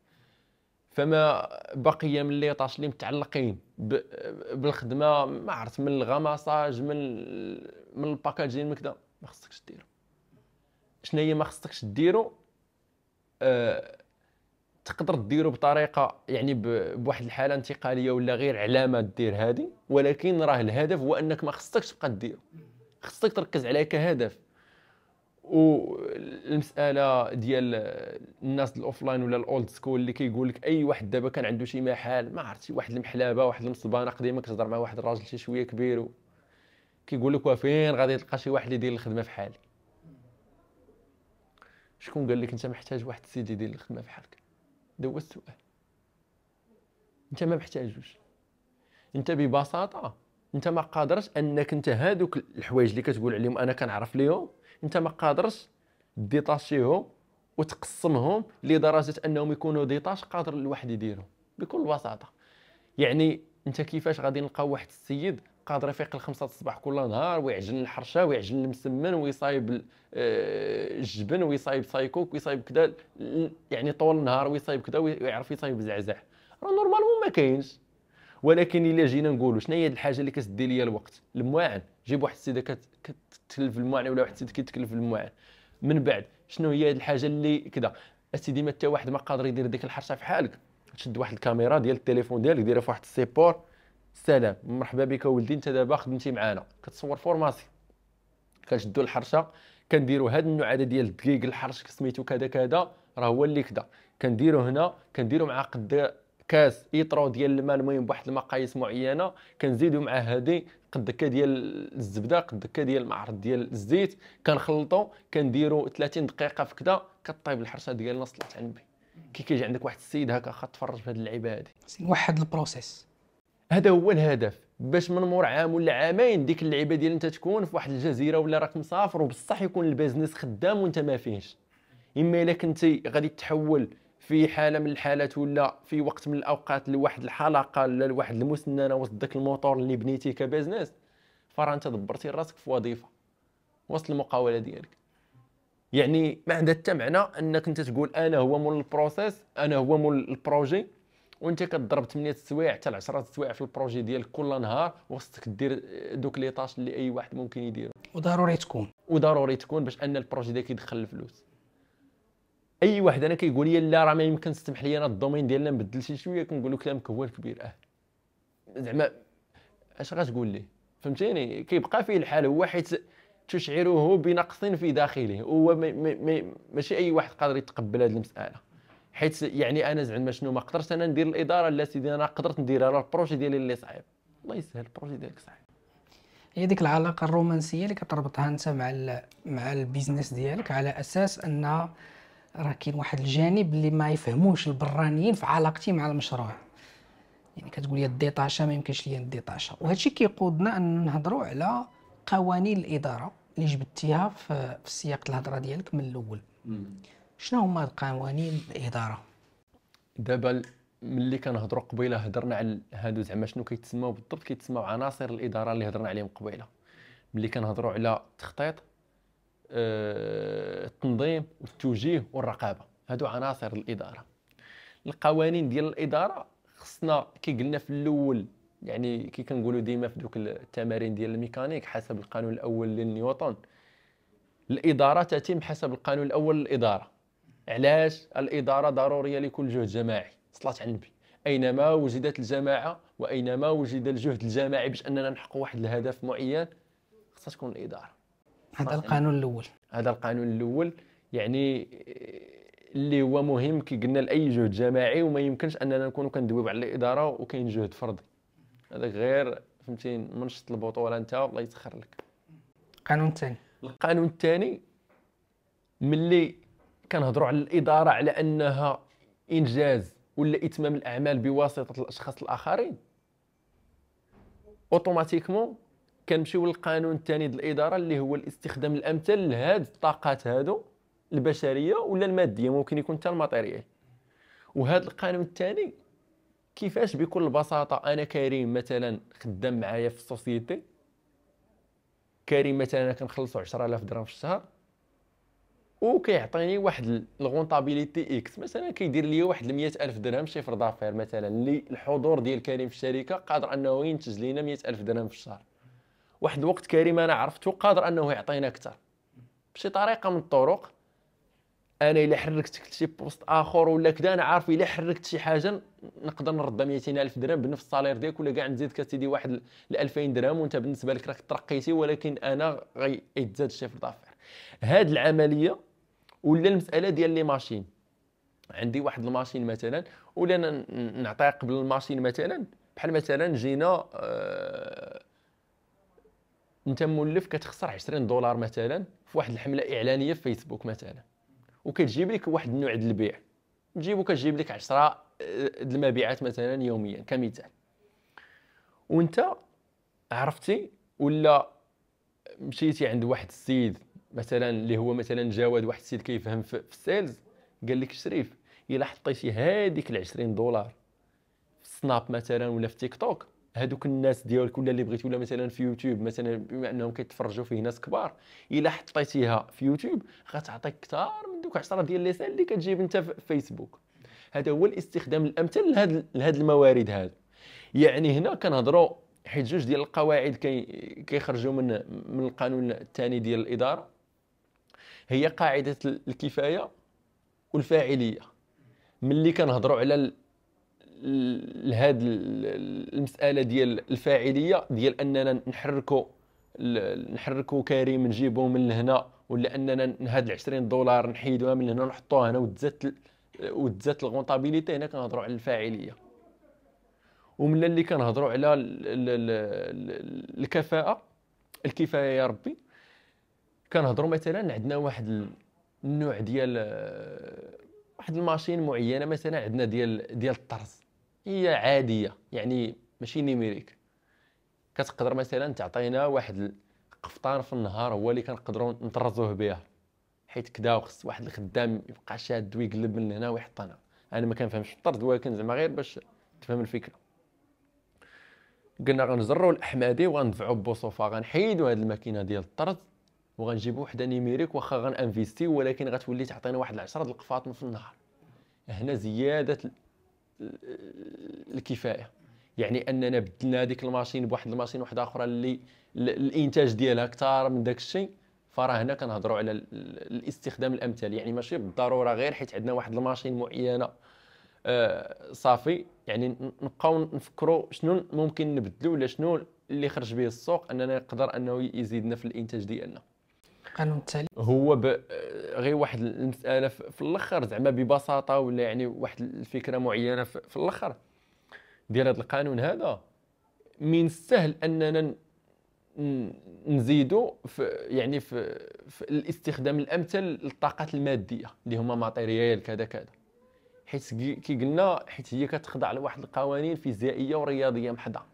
فما بقي من لي طاش اللي متعلقين بالخدمه ما عرفت من الغمصاج من من الباكاجين من كذا ما خصكش ديرو شنو هي ما خصكش ديرو أه تقدر ديرو بطريقه يعني بواحد الحاله انتقاليه ولا غير علامه دير هذه ولكن راه الهدف هو انك ما خصكش تبقى ديرو خصك تركز عليه كهدف والمساله ديال الناس الاوفلاين ولا الاولد سكول اللي كيقول لك اي واحد دابا كان عنده شي محل ما عرفتي واحد المحلابه واحد المصبانه قديمه كتهضر مع واحد الراجل شي شويه كبير كيقول لك وفين غادي تلقى شي واحد اللي يدير الخدمه فحالي شكون قال لك انت محتاج واحد السيد يدير الخدمه فحالك هذا هو السؤال انت ما محتاجوش انت ببساطه انت ما قادرش انك انت هادوك الحوايج اللي كتقول عليهم انا كنعرف ليهم انت ما قادرش ديطاشيهم وتقسمهم لدرجه انهم يكونوا ديطاش قادر الواحد يديرهم بكل بساطه يعني انت كيفاش غادي نلقى واحد السيد قادر يفيق الخمسة الصباح كل نهار ويعجن الحرشه ويعجن المسمن ويصايب آه، الجبن ويصايب سايكوك ويصايب كذا يعني طول النهار ويصايب كذا ويعرف يصايب زعزع راه نورمالمون ما كاينش ولكن الا جينا نقولوا شنو هي الحاجه اللي كتدي ليا الوقت المواعن جيب واحد السيده كتكلف المواعن ولا واحد السيد كيتكلف المواعن من بعد شنو هي الحاجه اللي كذا اسيدي ما حتى واحد ما قادر يدير ديك الحرشه في حالك تشد واحد الكاميرا ديال التليفون ديالك ديرها في واحد السيبور سلام مرحبا بك ولدي انت دابا خدمتي معانا كتصور فورماسيون كنشدو الحرشه كنديروا هاد النوع هذا ديال الدقيق الحرش سميتو كذا كذا راه هو اللي كذا كنديرو هنا كنديرو مع قد كاس ايطرو ديال الماء المهم بواحد المقاييس معينه كنزيدو مع هادي قد دكه ديال الزبده قد دكه ديال المعرض ديال الزيت كنخلطو كنديرو 30 دقيقه في كذا كطيب الحرشه ديالنا صلات على النبي كي كيجي عندك واحد السيد هكا خا تفرج في هذه اللعيبه هادي نوحد البروسيس هذا هو الهدف باش من مور عام ولا عامين ديك اللعيبه ديال انت تكون في واحد الجزيره ولا راك مسافر وبصح يكون البيزنس خدام وانت ما فيهش اما الا كنتي غادي تحول في حاله من الحالات ولا في وقت من الاوقات لواحد الحلقه ولا لواحد المسننه وسط داك الموتور اللي بنيتي كبزنس فراه انت دبرتي راسك في وظيفه وسط المقاوله ديالك يعني ما عندها حتى معنى انك انت تقول انا هو مول البروسيس انا هو مول البروجي وانت كتضرب 8 سوايع حتى 10 سوايع في البروجي ديالك كل نهار وخصك دير دوك لي طاش اللي اي واحد ممكن يديرهم وضروري تكون وضروري تكون باش ان البروجي ديالك يدخل الفلوس اي واحد انا كيقول لي لا راه ما يمكن تسمح لي انا الدومين ديالنا نبدل شي شويه كنقول له كلامك هو الكبير اه زعما اش غتقول ليه فهمتيني كيبقى فيه الحال هو حيت تشعره بنقص في داخله هو ماشي اي واحد قادر يتقبل هذه المساله حيت يعني انا زعما شنو ما قدرتش انا ندير الاداره لا سيدي انا قدرت نديرها راه البروجي ديالي اللي صعيب الله يسهل البروجي ديالك صعيب هي ديك العلاقه الرومانسيه اللي كتربطها انت مع مع البيزنس ديالك على اساس انها راه كاين واحد الجانب اللي ما يفهموش البرانيين في علاقتي مع المشروع يعني كتقول لي الديطاشا ما يمكنش ليا الديطاشا وهذا الشيء كيقودنا ان نهضروا على قوانين الاداره اللي جبتيها في سياق الهضره ديالك من الاول شنو هما قوانين الاداره دابا ملي كنهضروا قبيله هضرنا على هادو زعما شنو كيتسموا بالضبط كيتسموا عناصر الاداره اللي هضرنا عليهم قبيله ملي كنهضروا على التخطيط آه، التنظيم والتوجيه والرقابه هادو عناصر الاداره القوانين ديال الاداره خصنا كي قلنا في الاول يعني كي كنقولوا ديما في دوك التمارين ديال الميكانيك حسب القانون الاول لنيوتن الاداره تتم حسب القانون الاول للاداره علاش الاداره ضروريه لكل جهد جماعي صلاه على النبي اينما وجدت الجماعه واينما وجد الجهد الجماعي باش اننا نحقق واحد الهدف معين خصها تكون الاداره هذا القانون الاول هذا القانون الاول يعني اللي هو مهم كي قلنا لاي جهد جماعي وما يمكنش اننا نكونوا كندويو على الاداره وكاين جهد فردي هذاك غير فهمتي منشط البطوله انت الله يسخر لك القانون الثاني القانون الثاني ملي كنهضروا على الاداره على انها انجاز ولا اتمام الاعمال بواسطه الاشخاص الاخرين اوتوماتيكمون كنمشيو للقانون الثاني ديال الاداره اللي هو الاستخدام الامثل لهاد الطاقات هادو البشريه ولا الماديه ممكن يكون حتى الماتيريال وهذا القانون الثاني كيفاش بكل بساطه انا كريم مثلا خدام معايا في السوسيتي كريم مثلا انا كنخلصو 10000 درهم في الشهر وكيعطيني واحد الغونطابيليتي اكس مثلا كيدير ليا واحد 100000 درهم شيفر دافير مثلا اللي الحضور ديال كريم في الشركه قادر انه ينتج لينا 100000 درهم في الشهر واحد الوقت كريم انا عرفته قادر انه يعطينا اكثر بشي طريقه من الطرق انا الا حركتك لشي بوست اخر ولا كذا انا عارف الا حركت شي حاجه نقدر نردها 200000 درهم بنفس الصالير ديالك ولا كاع نزيد كتدي واحد ل 2000 درهم وانت بالنسبه لك راك ترقيتي ولكن انا غيتزاد الشيف دافير هاد العمليه ولا المساله ديال لي ماشين عندي واحد الماشين مثلا ولا نعطيها قبل الماشين مثلا بحال مثلا جينا آه انت مولف كتخسر 20 دولار مثلا في واحد الحمله اعلانيه في فيسبوك مثلا وكتجيب لك واحد النوع ديال البيع نجيبو كتجيب لك 10 آه، المبيعات مثلا يوميا كمثال وانت عرفتي ولا مشيتي عند واحد السيد مثلا اللي هو مثلا جواد واحد السيد كيفهم في السيلز قال لك شريف الا حطيتي هذيك ال 20 دولار في سناب مثلا ولا في تيك توك هذوك الناس ديالك ولا اللي بغيتي ولا مثلا في يوتيوب مثلا بما انهم كيتفرجوا فيه ناس كبار الا حطيتيها في يوتيوب غتعطيك اكثر من دوك 10 ديال لي اللي كتجيب انت في فيسبوك هذا هو الاستخدام الامثل لهذ لهذ الموارد هذا يعني هنا كنهضروا حيت جوج ديال القواعد كيخرجوا كي من من القانون الثاني ديال الاداره هي قاعده الكفايه والفاعليه ملي كنهضروا على لهذه المساله ديال الفاعليه ديال اننا نحركوا نحركوا كريم نجيبوه من هنا ولا اننا هاد 20 دولار نحيدوها من هنا نحطوها هنا وتزات وتزات الغونطابيليتي هنا كنهضروا على الفاعليه ومن اللي كنهضروا على الكفاءه الكفايه يا ربي كنهضروا مثلا عندنا واحد النوع ديال آه، واحد الماشين معينه مثلا عندنا ديال ديال الطرز هي عاديه يعني ماشي نيميريك كتقدر مثلا تعطينا واحد القفطان في النهار هو اللي كنقدروا نطرزوه بها حيت كدا وخص واحد الخدام يبقى شاد ويقلب من هنا ويحطنا انا ما كنفهمش الطرد ولكن زعما غير باش تفهم الفكره قلنا غنزروا الاحمدي وغندفعوا ببوصوفه غنحيدوا هاد الماكينه ديال الطرد وغنجيبوا وحده نيميريك واخا غنانفيستي ولكن غتولي تعطينا واحد 10 د في النهار هنا زياده الكفايه يعني اننا بدلنا هذيك الماشين بواحد الماشين واحده اخرى اللي الانتاج ديالها اكثر من داك الشيء فراه هنا كنهضروا على الاستخدام الامثل يعني ماشي بالضروره غير حيت عندنا واحد الماشين معينه آه صافي يعني نبقاو نفكروا شنو ممكن نبدلو ولا شنو اللي خرج به السوق اننا نقدر انه يزيدنا في الانتاج ديالنا القانون التالي هو ب... غير واحد المساله في الاخر زعما ببساطه ولا يعني واحد الفكره معينه في الاخر ديال هذا القانون هذا من السهل اننا نزيدوا في يعني في, في الاستخدام الامثل للطاقات الماديه اللي هما ماتيريال كذا كذا حيت كي قلنا حيت هي كتخضع لواحد القوانين فيزيائيه ورياضيه محضه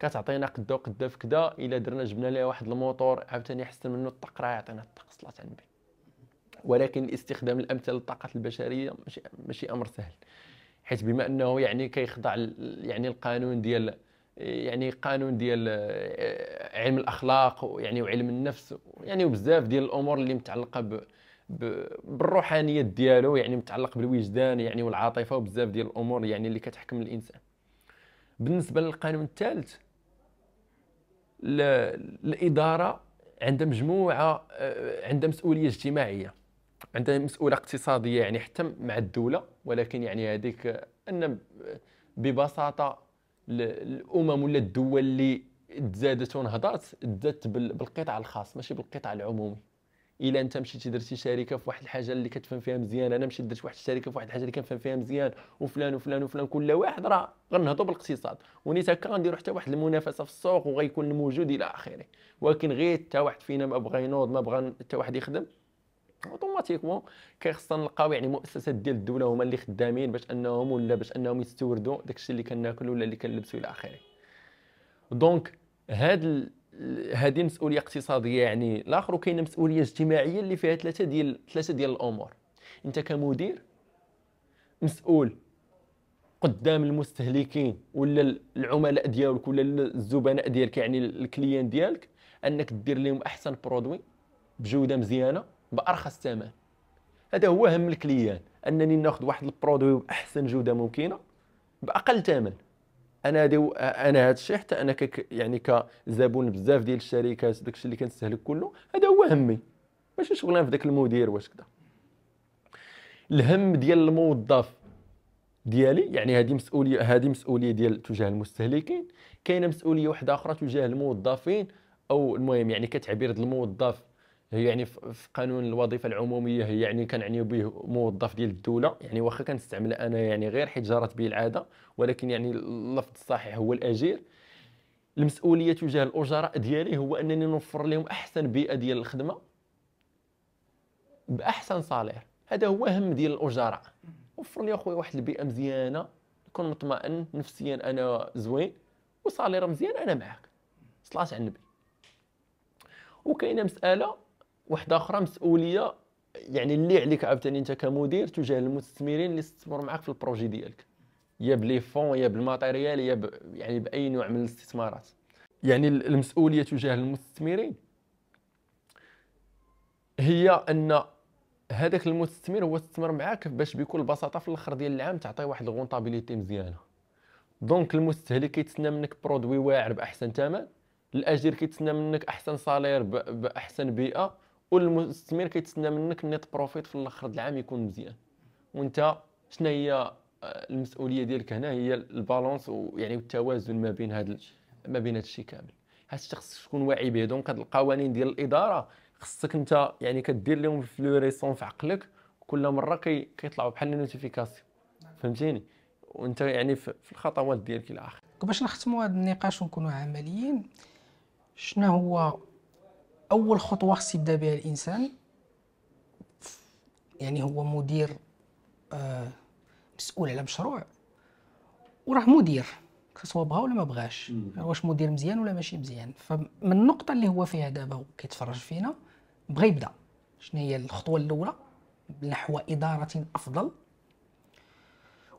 كتعطينا قدا وقدا في كدا الا درنا جبنا ليها واحد الموتور عاوتاني حسن منه الطق راه يعطينا الطاق صلاه النبي ولكن الاستخدام الامثل للطاقات البشريه ماشي ماشي امر سهل حيث بما انه يعني كيخضع يعني القانون ديال يعني قانون ديال آه، علم الاخلاق ويعني وعلم النفس يعني وبزاف ديال الامور اللي متعلقه ب بالروحانيات ديالو يعني متعلق بالوجدان يعني والعاطفه وبزاف ديال الامور يعني اللي كتحكم الانسان بالنسبه للقانون الثالث الاداره عندها مجموعه آه، عندها مسؤوليه اجتماعيه عندها مسؤوليه اقتصاديه يعني حتى مع الدوله ولكن يعني هذيك ان ببساطه الامم ولا الدول اللي تزادت ونهضات تزادت بالقطاع الخاص ماشي بالقطاع العمومي الا انت مشيتي درتي شركه في واحد الحاجه اللي كتفهم فيها مزيان انا مشيت درت واحد الشركه في واحد الحاجه اللي كنفهم فيها مزيان وفلان وفلان وفلان كل واحد راه غنهضوا بالاقتصاد ونيت هكا غنديروا حتى واحد المنافسه في السوق وغيكون الموجود الى اخره ولكن غير حتى واحد فينا ما بغى ينوض ما بغى حتى واحد يخدم اوتوماتيكمون كيخصنا نلقاو يعني مؤسسات ديال الدوله هما اللي خدامين باش انهم ولا باش انهم يستوردوا داكشي اللي كناكلو ولا اللي كنلبسوا الى اخره دونك هاد هذه مسؤوليه اقتصاديه يعني الاخر وكاينه مسؤوليه اجتماعيه اللي فيها ثلاثه ديال ثلاثه ديال الامور انت كمدير مسؤول قدام المستهلكين ولا العملاء ديالك ولا الزبناء ديالك يعني الكليان ديالك انك دير لهم احسن برودوي بجوده مزيانه بارخص ثمن هذا هو هم الكليان انني ناخذ واحد البرودوي باحسن جوده ممكنه باقل ثمن انا ديو انا هذا الشيء حتى انا كك يعني كزبون بزاف ديال الشركات الشيء اللي كنستهلك كله هذا هو همي ماشي شغلان في ذاك المدير واش كذا الهم ديال الموظف ديالي يعني هذه مسؤوليه هذه مسؤوليه ديال تجاه المستهلكين كاينه مسؤوليه واحده اخرى تجاه الموظفين او المهم يعني كتعبير الموظف هي يعني في قانون الوظيفه العموميه هي يعني كنعني به موظف ديال الدوله يعني واخا كنستعمل انا يعني غير حيت جرت به العاده ولكن يعني اللفظ الصحيح هو الاجير المسؤوليه تجاه الاجراء ديالي هو انني نوفر لهم احسن بيئه ديال الخدمه باحسن صالير هذا هو هم ديال الاجراء وفر لي اخويا واحد البيئه مزيانه نكون مطمئن نفسيا انا زوين وصالير مزيان انا معاك صلاه على النبي وكاينه مساله وحده اخرى مسؤوليه يعني اللي عليك عاوتاني انت كمدير تجاه المستثمرين اللي استثمروا معك في البروجي ديالك يا بلي فون يا بالماتيريال يا ب... يعني باي نوع من الاستثمارات يعني المسؤوليه تجاه المستثمرين هي ان هذاك المستثمر هو استثمر معاك باش بكل بساطه في الاخر ديال العام تعطي واحد الغونطابيليتي مزيانه دونك المستهلك كيتسنى منك برودوي واعر باحسن ثمن الاجير كيتسنى منك احسن صالير باحسن بيئه والمستثمر كيتسنى منك النيت بروفيت في الاخر العام يكون مزيان وانت شنو هي آه، المسؤوليه ديالك هنا هي البالانس ويعني التوازن ما بين هذا ما بين هذا الشيء كامل هاد الشيء خصك تكون واعي به دونك هاد القوانين ديال الاداره خصك انت يعني كدير لهم فلوريسون في عقلك كل مره كي كيطلعوا بحال نوتيفيكاسيون فهمتيني وانت يعني في الخطوات ديالك الى اخره باش نختموا هذا النقاش ونكونوا عمليين شنو هو اول خطوه خص يبدا بها الانسان يعني هو مدير آه مسؤول على مشروع وراه مدير هو بغا ولا ما بغاش يعني واش مدير مزيان ولا ماشي مزيان فمن النقطه اللي هو فيها دابا كيتفرج فينا بغا يبدا شنو هي الخطوه الاولى نحو اداره افضل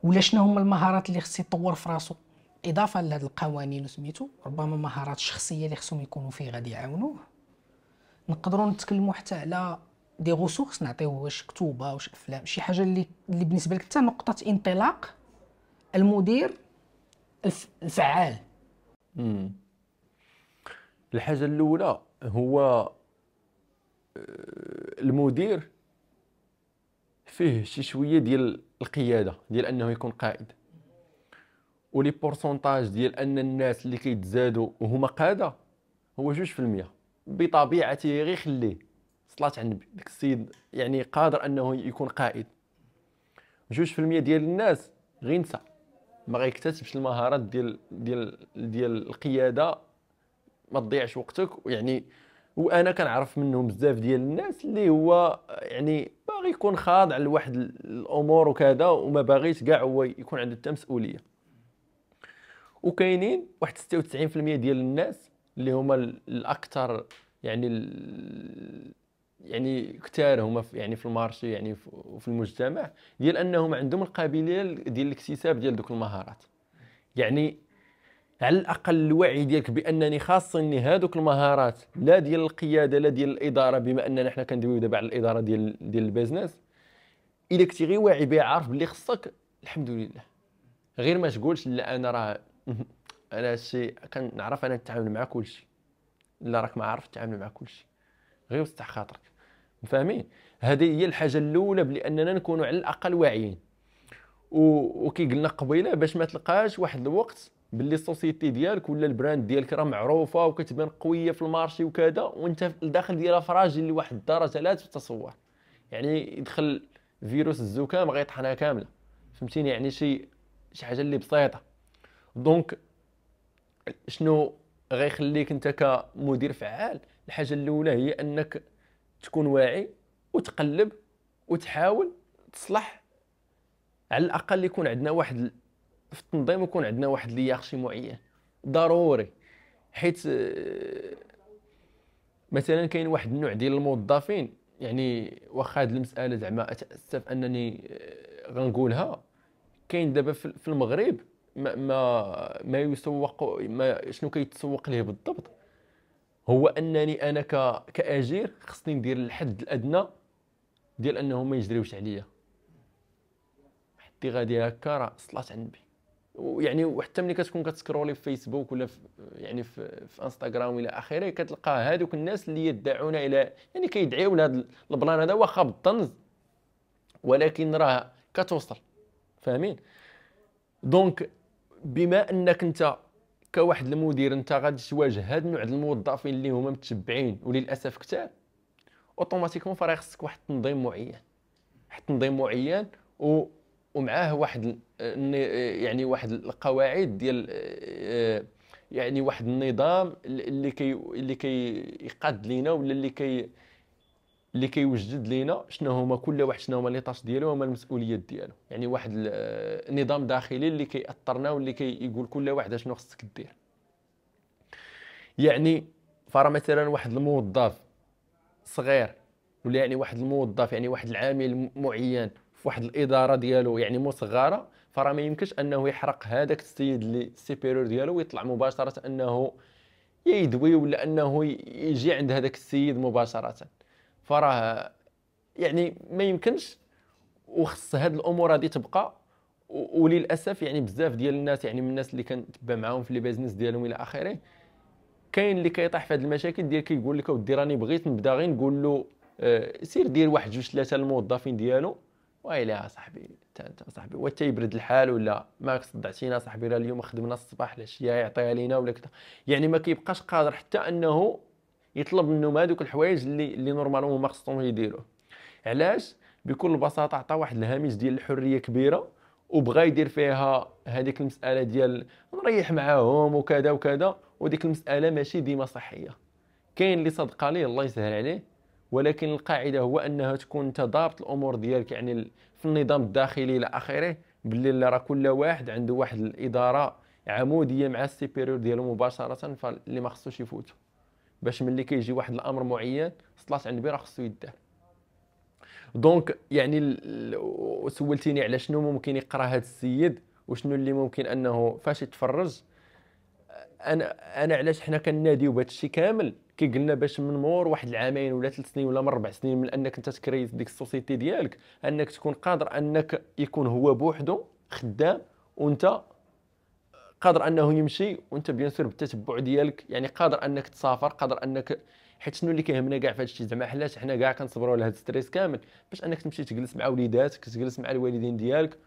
ولا شنو هما المهارات اللي خصو يطور في راسو اضافه لهاد القوانين وسميتو ربما مهارات شخصيه اللي خصهم يكونوا فيه غادي يعاونوه نقدروا نتكلموا حتى على دي غوسورس نعطيو واش كتوبه واش افلام شي حاجه اللي اللي بالنسبه لك حتى نقطه انطلاق المدير الف... الفعال مم. الحاجه الاولى هو آه، المدير فيه شي شويه ديال القياده ديال انه يكون قائد ولي بورسونتاج ديال ان الناس اللي كيتزادوا وهما قاده هو 2% بطبيعته غير خليه صلاه على النبي داك السيد يعني قادر انه يكون قائد جوج في المية ديال الناس غينسى ما غيكتسبش المهارات ديال ديال ديال القياده ما تضيعش وقتك يعني وانا كنعرف منهم بزاف ديال الناس اللي هو يعني باغي يكون خاضع لواحد الامور وكذا وما باغيش كاع هو يكون عنده حتى مسؤوليه وكاينين واحد 96% ديال الناس اللي هما الاكثر يعني يعني كثار هما يعني في المارشي يعني وفي المجتمع ديال انهم عندهم القابليه ديال الاكتساب ديال دوك المهارات يعني على الاقل الوعي ديالك بانني خاصني هذوك المهارات لا ديال القياده لا ديال الاداره بما اننا حنا كندويو دابا على الاداره ديال ديال البيزنس الا كنتي غير واعي بها عارف باللي خصك الحمد لله غير ما تقولش لا انا راه [laughs] انا سي كنعرف انا نتعامل مع كلشي لا راك ما عارف تتعامل مع كلشي غير وسط خاطرك فاهمين هذه هي الحاجه الاولى اننا نكونوا على الاقل واعيين و... وكي قلنا قبيله باش ما تلقاش واحد الوقت باللي السوسيتي ديالك ولا البراند ديالك راه معروفه وكتبان قويه في المارشي وكذا وانت الداخل ديالها فراجل لواحد الدرجه لا تتصور يعني يدخل فيروس الزكام غيطحنها كامله فهمتيني يعني شي شي حاجه اللي بسيطه دونك شنو غيخليك انت كمدير فعال الحاجه الاولى هي انك تكون واعي وتقلب وتحاول تصلح على الاقل يكون عندنا واحد في التنظيم يكون عندنا واحد لياخشي معين ضروري حيت آه، مثلا كاين واحد النوع ديال الموظفين يعني واخا هاد المساله زعما اتاسف انني آه، غنقولها كاين دابا في المغرب ما ما, ما يسوق ما شنو كيتسوق ليه بالضبط هو انني انا ك كاجير خصني ندير الحد الادنى ديال انهم ما يجريوش عليا حتى غادي هكا راه صلاه على النبي ويعني وحتى ملي كتكون كتسكرولي في فيسبوك ولا في يعني في, في انستغرام الى اخره كتلقى هذوك الناس اللي يدعون الى يعني كيدعيو لهذا البلان هذا واخا بالطنز ولكن راه كتوصل فاهمين دونك بما انك انت كواحد المدير انت غادي تواجه هاد النوع ديال الموظفين اللي هما متبعين وللاسف كثار اوتوماتيكمون فراه خصك واحد التنظيم معين واحد التنظيم معين و ومعاه واحد يعني واحد القواعد ديال يعني واحد النظام اللي كي اللي كيقاد لينا ولا اللي كي اللي كيوجد لينا شنو هما كل واحد شنو هما لي طاش ديالو وما المسؤوليات ديالو يعني واحد النظام داخلي اللي كيأثرنا واللي كيقول كل واحد شنو خصك دير يعني فرا مثلا واحد الموظف صغير ولا يعني واحد الموظف يعني واحد العامل معين في واحد الاداره ديالو يعني مصغره فرا ما يمكنش انه يحرق هذاك السيد اللي سيبيرور ديالو ويطلع مباشره انه يدوي ولا انه يجي عند هذاك السيد مباشره فراه يعني ما يمكنش وخص هذه الامور هذه تبقى وللاسف يعني بزاف ديال الناس يعني من الناس اللي كنتبع معاهم في لي بيزنس ديالهم الى اخره كاين اللي كيطيح في هذه المشاكل ديال كيقول لك اودي راني بغيت نبدا غير نقول له آه، سير دير واحد جوج ثلاثه الموظفين ديالو ويلا صاحبي انت انت صاحبي وانت يبرد الحال ولا ما صدعتينا صاحبي راه اليوم خدمنا الصباح العشيه يعطيها لينا ولا كذا يعني ما كيبقاش قادر حتى انه يطلب منهم هذوك الحوايج اللي اللي نورمالمون ما خصهم يديروه علاش بكل بساطه عطى واحد الهامش ديال الحريه كبيره وبغى يدير فيها هذيك المساله ديال نريح معاهم وكذا وكذا وديك المساله ماشي ديما صحيه كاين اللي صدق عليه الله يسهل عليه ولكن القاعده هو انها تكون انت ضابط الامور ديالك يعني في النظام الداخلي الى اخره باللي راه كل واحد عنده واحد الاداره عموديه مع السيبيريور ديالو مباشره فاللي ما خصوش يفوتو باش ملي كيجي واحد الامر معين صلات عند بيرا خصو يدار دونك يعني سولتيني على شنو ممكن يقرا هذا السيد وشنو اللي ممكن انه فاش يتفرج انا انا علاش حنا كناديو بهذا الشيء كامل كي قلنا باش من مور واحد العامين ولا ثلاث سنين ولا من اربع سنين من انك انت تكريت ديك السوسيتي ديالك انك تكون قادر انك يكون هو بوحده خدام وانت قادر انه يمشي وانت بيان سور بالتتبع ديالك يعني قادر انك تسافر قادر انك حيت شنو اللي كيهمنا كاع في هادشي زعما حلاش حنا كاع كنصبروا على هاد الستريس كامل باش انك تمشي تجلس مع وليداتك تجلس مع الوالدين ديالك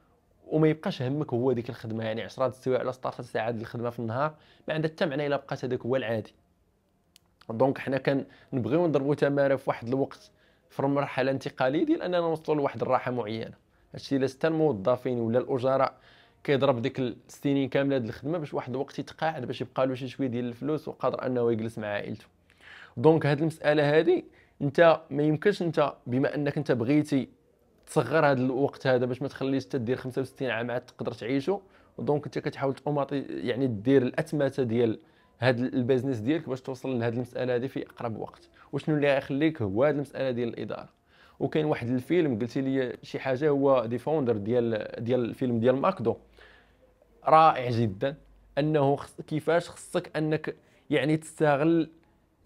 وما يبقاش همك هو ديك الخدمه يعني 10 تساوي على 16 ساعه ديال الخدمه في النهار ما عندها حتى معنى الا بقات هذاك هو العادي دونك حنا كنبغيو نضربوا تماره في واحد الوقت في المرحله الانتقاليه ديال اننا نوصلوا لواحد الراحه معينه هادشي حتى الموظفين ولا الاجراء كيضرب ديك السنين كامله ديال الخدمه باش واحد الوقت يتقاعد باش يبقى له شي شويه ديال الفلوس وقادر انه يجلس مع عائلته دونك هاد المساله هادي انت ما يمكنش انت بما انك انت بغيتي تصغر هذا الوقت هذا باش ما تخليش تدير 65 عام عاد تقدر تعيشه دونك انت كتحاول توماطي يعني دير الاتمته ديال هذا البيزنس ديالك باش توصل لهذه المساله هذه في اقرب وقت وشنو اللي غيخليك هو هاد المساله ديال الاداره وكاين واحد الفيلم قلتي لي شي حاجه هو دي فاوندر ديال ديال الفيلم ديال ماكدو رائع جدا انه كيفاش خصك انك يعني تستغل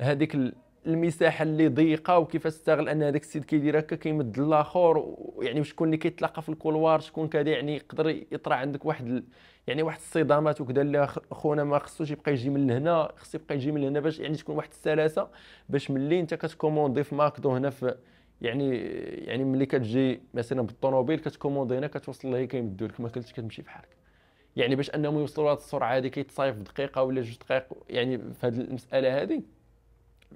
هذيك المساحه اللي ضيقه وكيفاش تستغل ان هذاك السيد كيدير هكا كيمد الاخر ويعني شكون اللي كيتلاقى في الكولوار شكون كذا يعني يقدر يطرى عندك واحد ال... يعني واحد الصدامات وكذا اللي خونا ما خصوش يبقى يجي من هنا خصو يبقى يجي من هنا باش يعني تكون واحد السلاسه باش ملي انت كتكوموندي في ماكدو هنا في يعني يعني ملي كتجي مثلا بالطوموبيل كتكوموندي هنا كتوصل لهي كيمدوا لك ما كنتش كتمشي بحالك يعني باش انهم يوصلوا لهاد السرعه هذه كيتصايف دقيقه ولا جوج دقائق يعني في هذه المساله هذه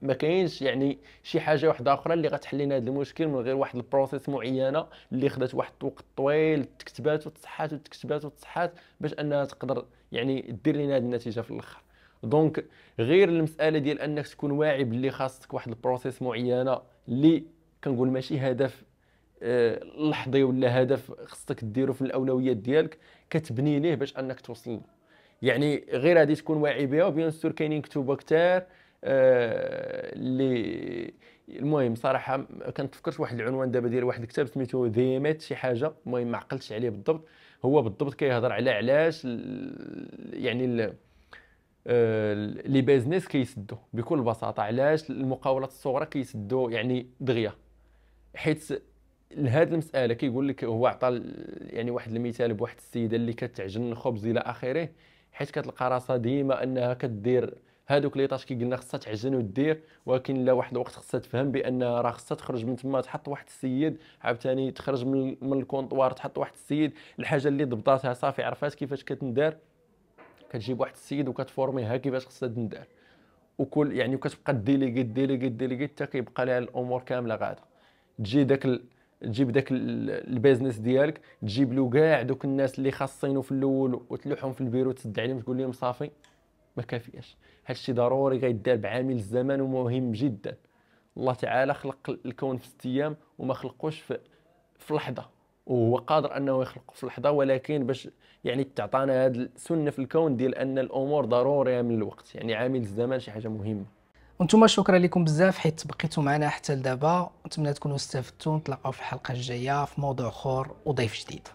ما كاينش يعني شي حاجه واحده اخرى اللي غتحل لنا هذا المشكل من غير واحد البروسيس معينه اللي خدات واحد الوقت طويل تكتبات وتصحات وتكتبات وتصحات باش انها تقدر يعني دير لنا هذه النتيجه في الاخر دونك غير المساله ديال انك تكون واعي باللي خاصك واحد البروسيس معينه اللي كنقول ماشي هدف آه، لحظي ولا هدف خصك ديرو في الاولويات ديالك كتبني ليه باش انك توصل يعني غير هذه تكون واعي بها وبيان سور كاينين كتب كثار آه، اللي المهم صراحه كنتفكرت واحد العنوان دابا ديال واحد الكتاب سميتو ديمات شي حاجه المهم ما عقلتش عليه بالضبط هو بالضبط كيهضر على علاش يعني آه، لي بيزنس كيسدوا بكل بساطه علاش المقاولات الصغرى كيسدوا يعني دغيا حيت لهاد المساله كيقول لك هو عطى يعني واحد المثال بواحد السيده اللي كتعجن الخبز الى اخره حيت كتلقى راسها ديما انها كدير هادوك لي طاش كي قلنا خصها تعجن ودير ولكن لا واحد الوقت خصها تفهم بان راه خصها تخرج من تما تحط واحد السيد عاوتاني تخرج من من الكونطوار تحط واحد السيد الحاجه اللي ضبطاتها صافي عرفات كيفاش كتندار كتجيب واحد السيد وكتفورميها كيفاش خصها تندار وكل يعني وكتبقى ديليغي ديليغي ديليغي حتى كيبقى لها الامور كامله غاده تجي داك تجيب داك البيزنس ديالك تجيب له كاع دوك الناس اللي خاصينو في الاول وتلوحهم في البيرو تسد عليهم تقول لهم صافي ما كافياش هذا الشيء ضروري غيدار بعامل الزمان ومهم جدا الله تعالى خلق الكون في ست ايام وما خلقوش في في لحظه وهو قادر انه يخلق في لحظه ولكن باش يعني تعطانا هذه السنه في الكون ديال ان الامور ضروريه من الوقت يعني عامل الزمان شي حاجه مهمه وانتم شكرا لكم بزاف حيت بقيتوا معنا حتى لدابا نتمنى تكونوا استفدتوا نتلاقاو في الحلقه الجايه في موضوع اخر وضيف جديد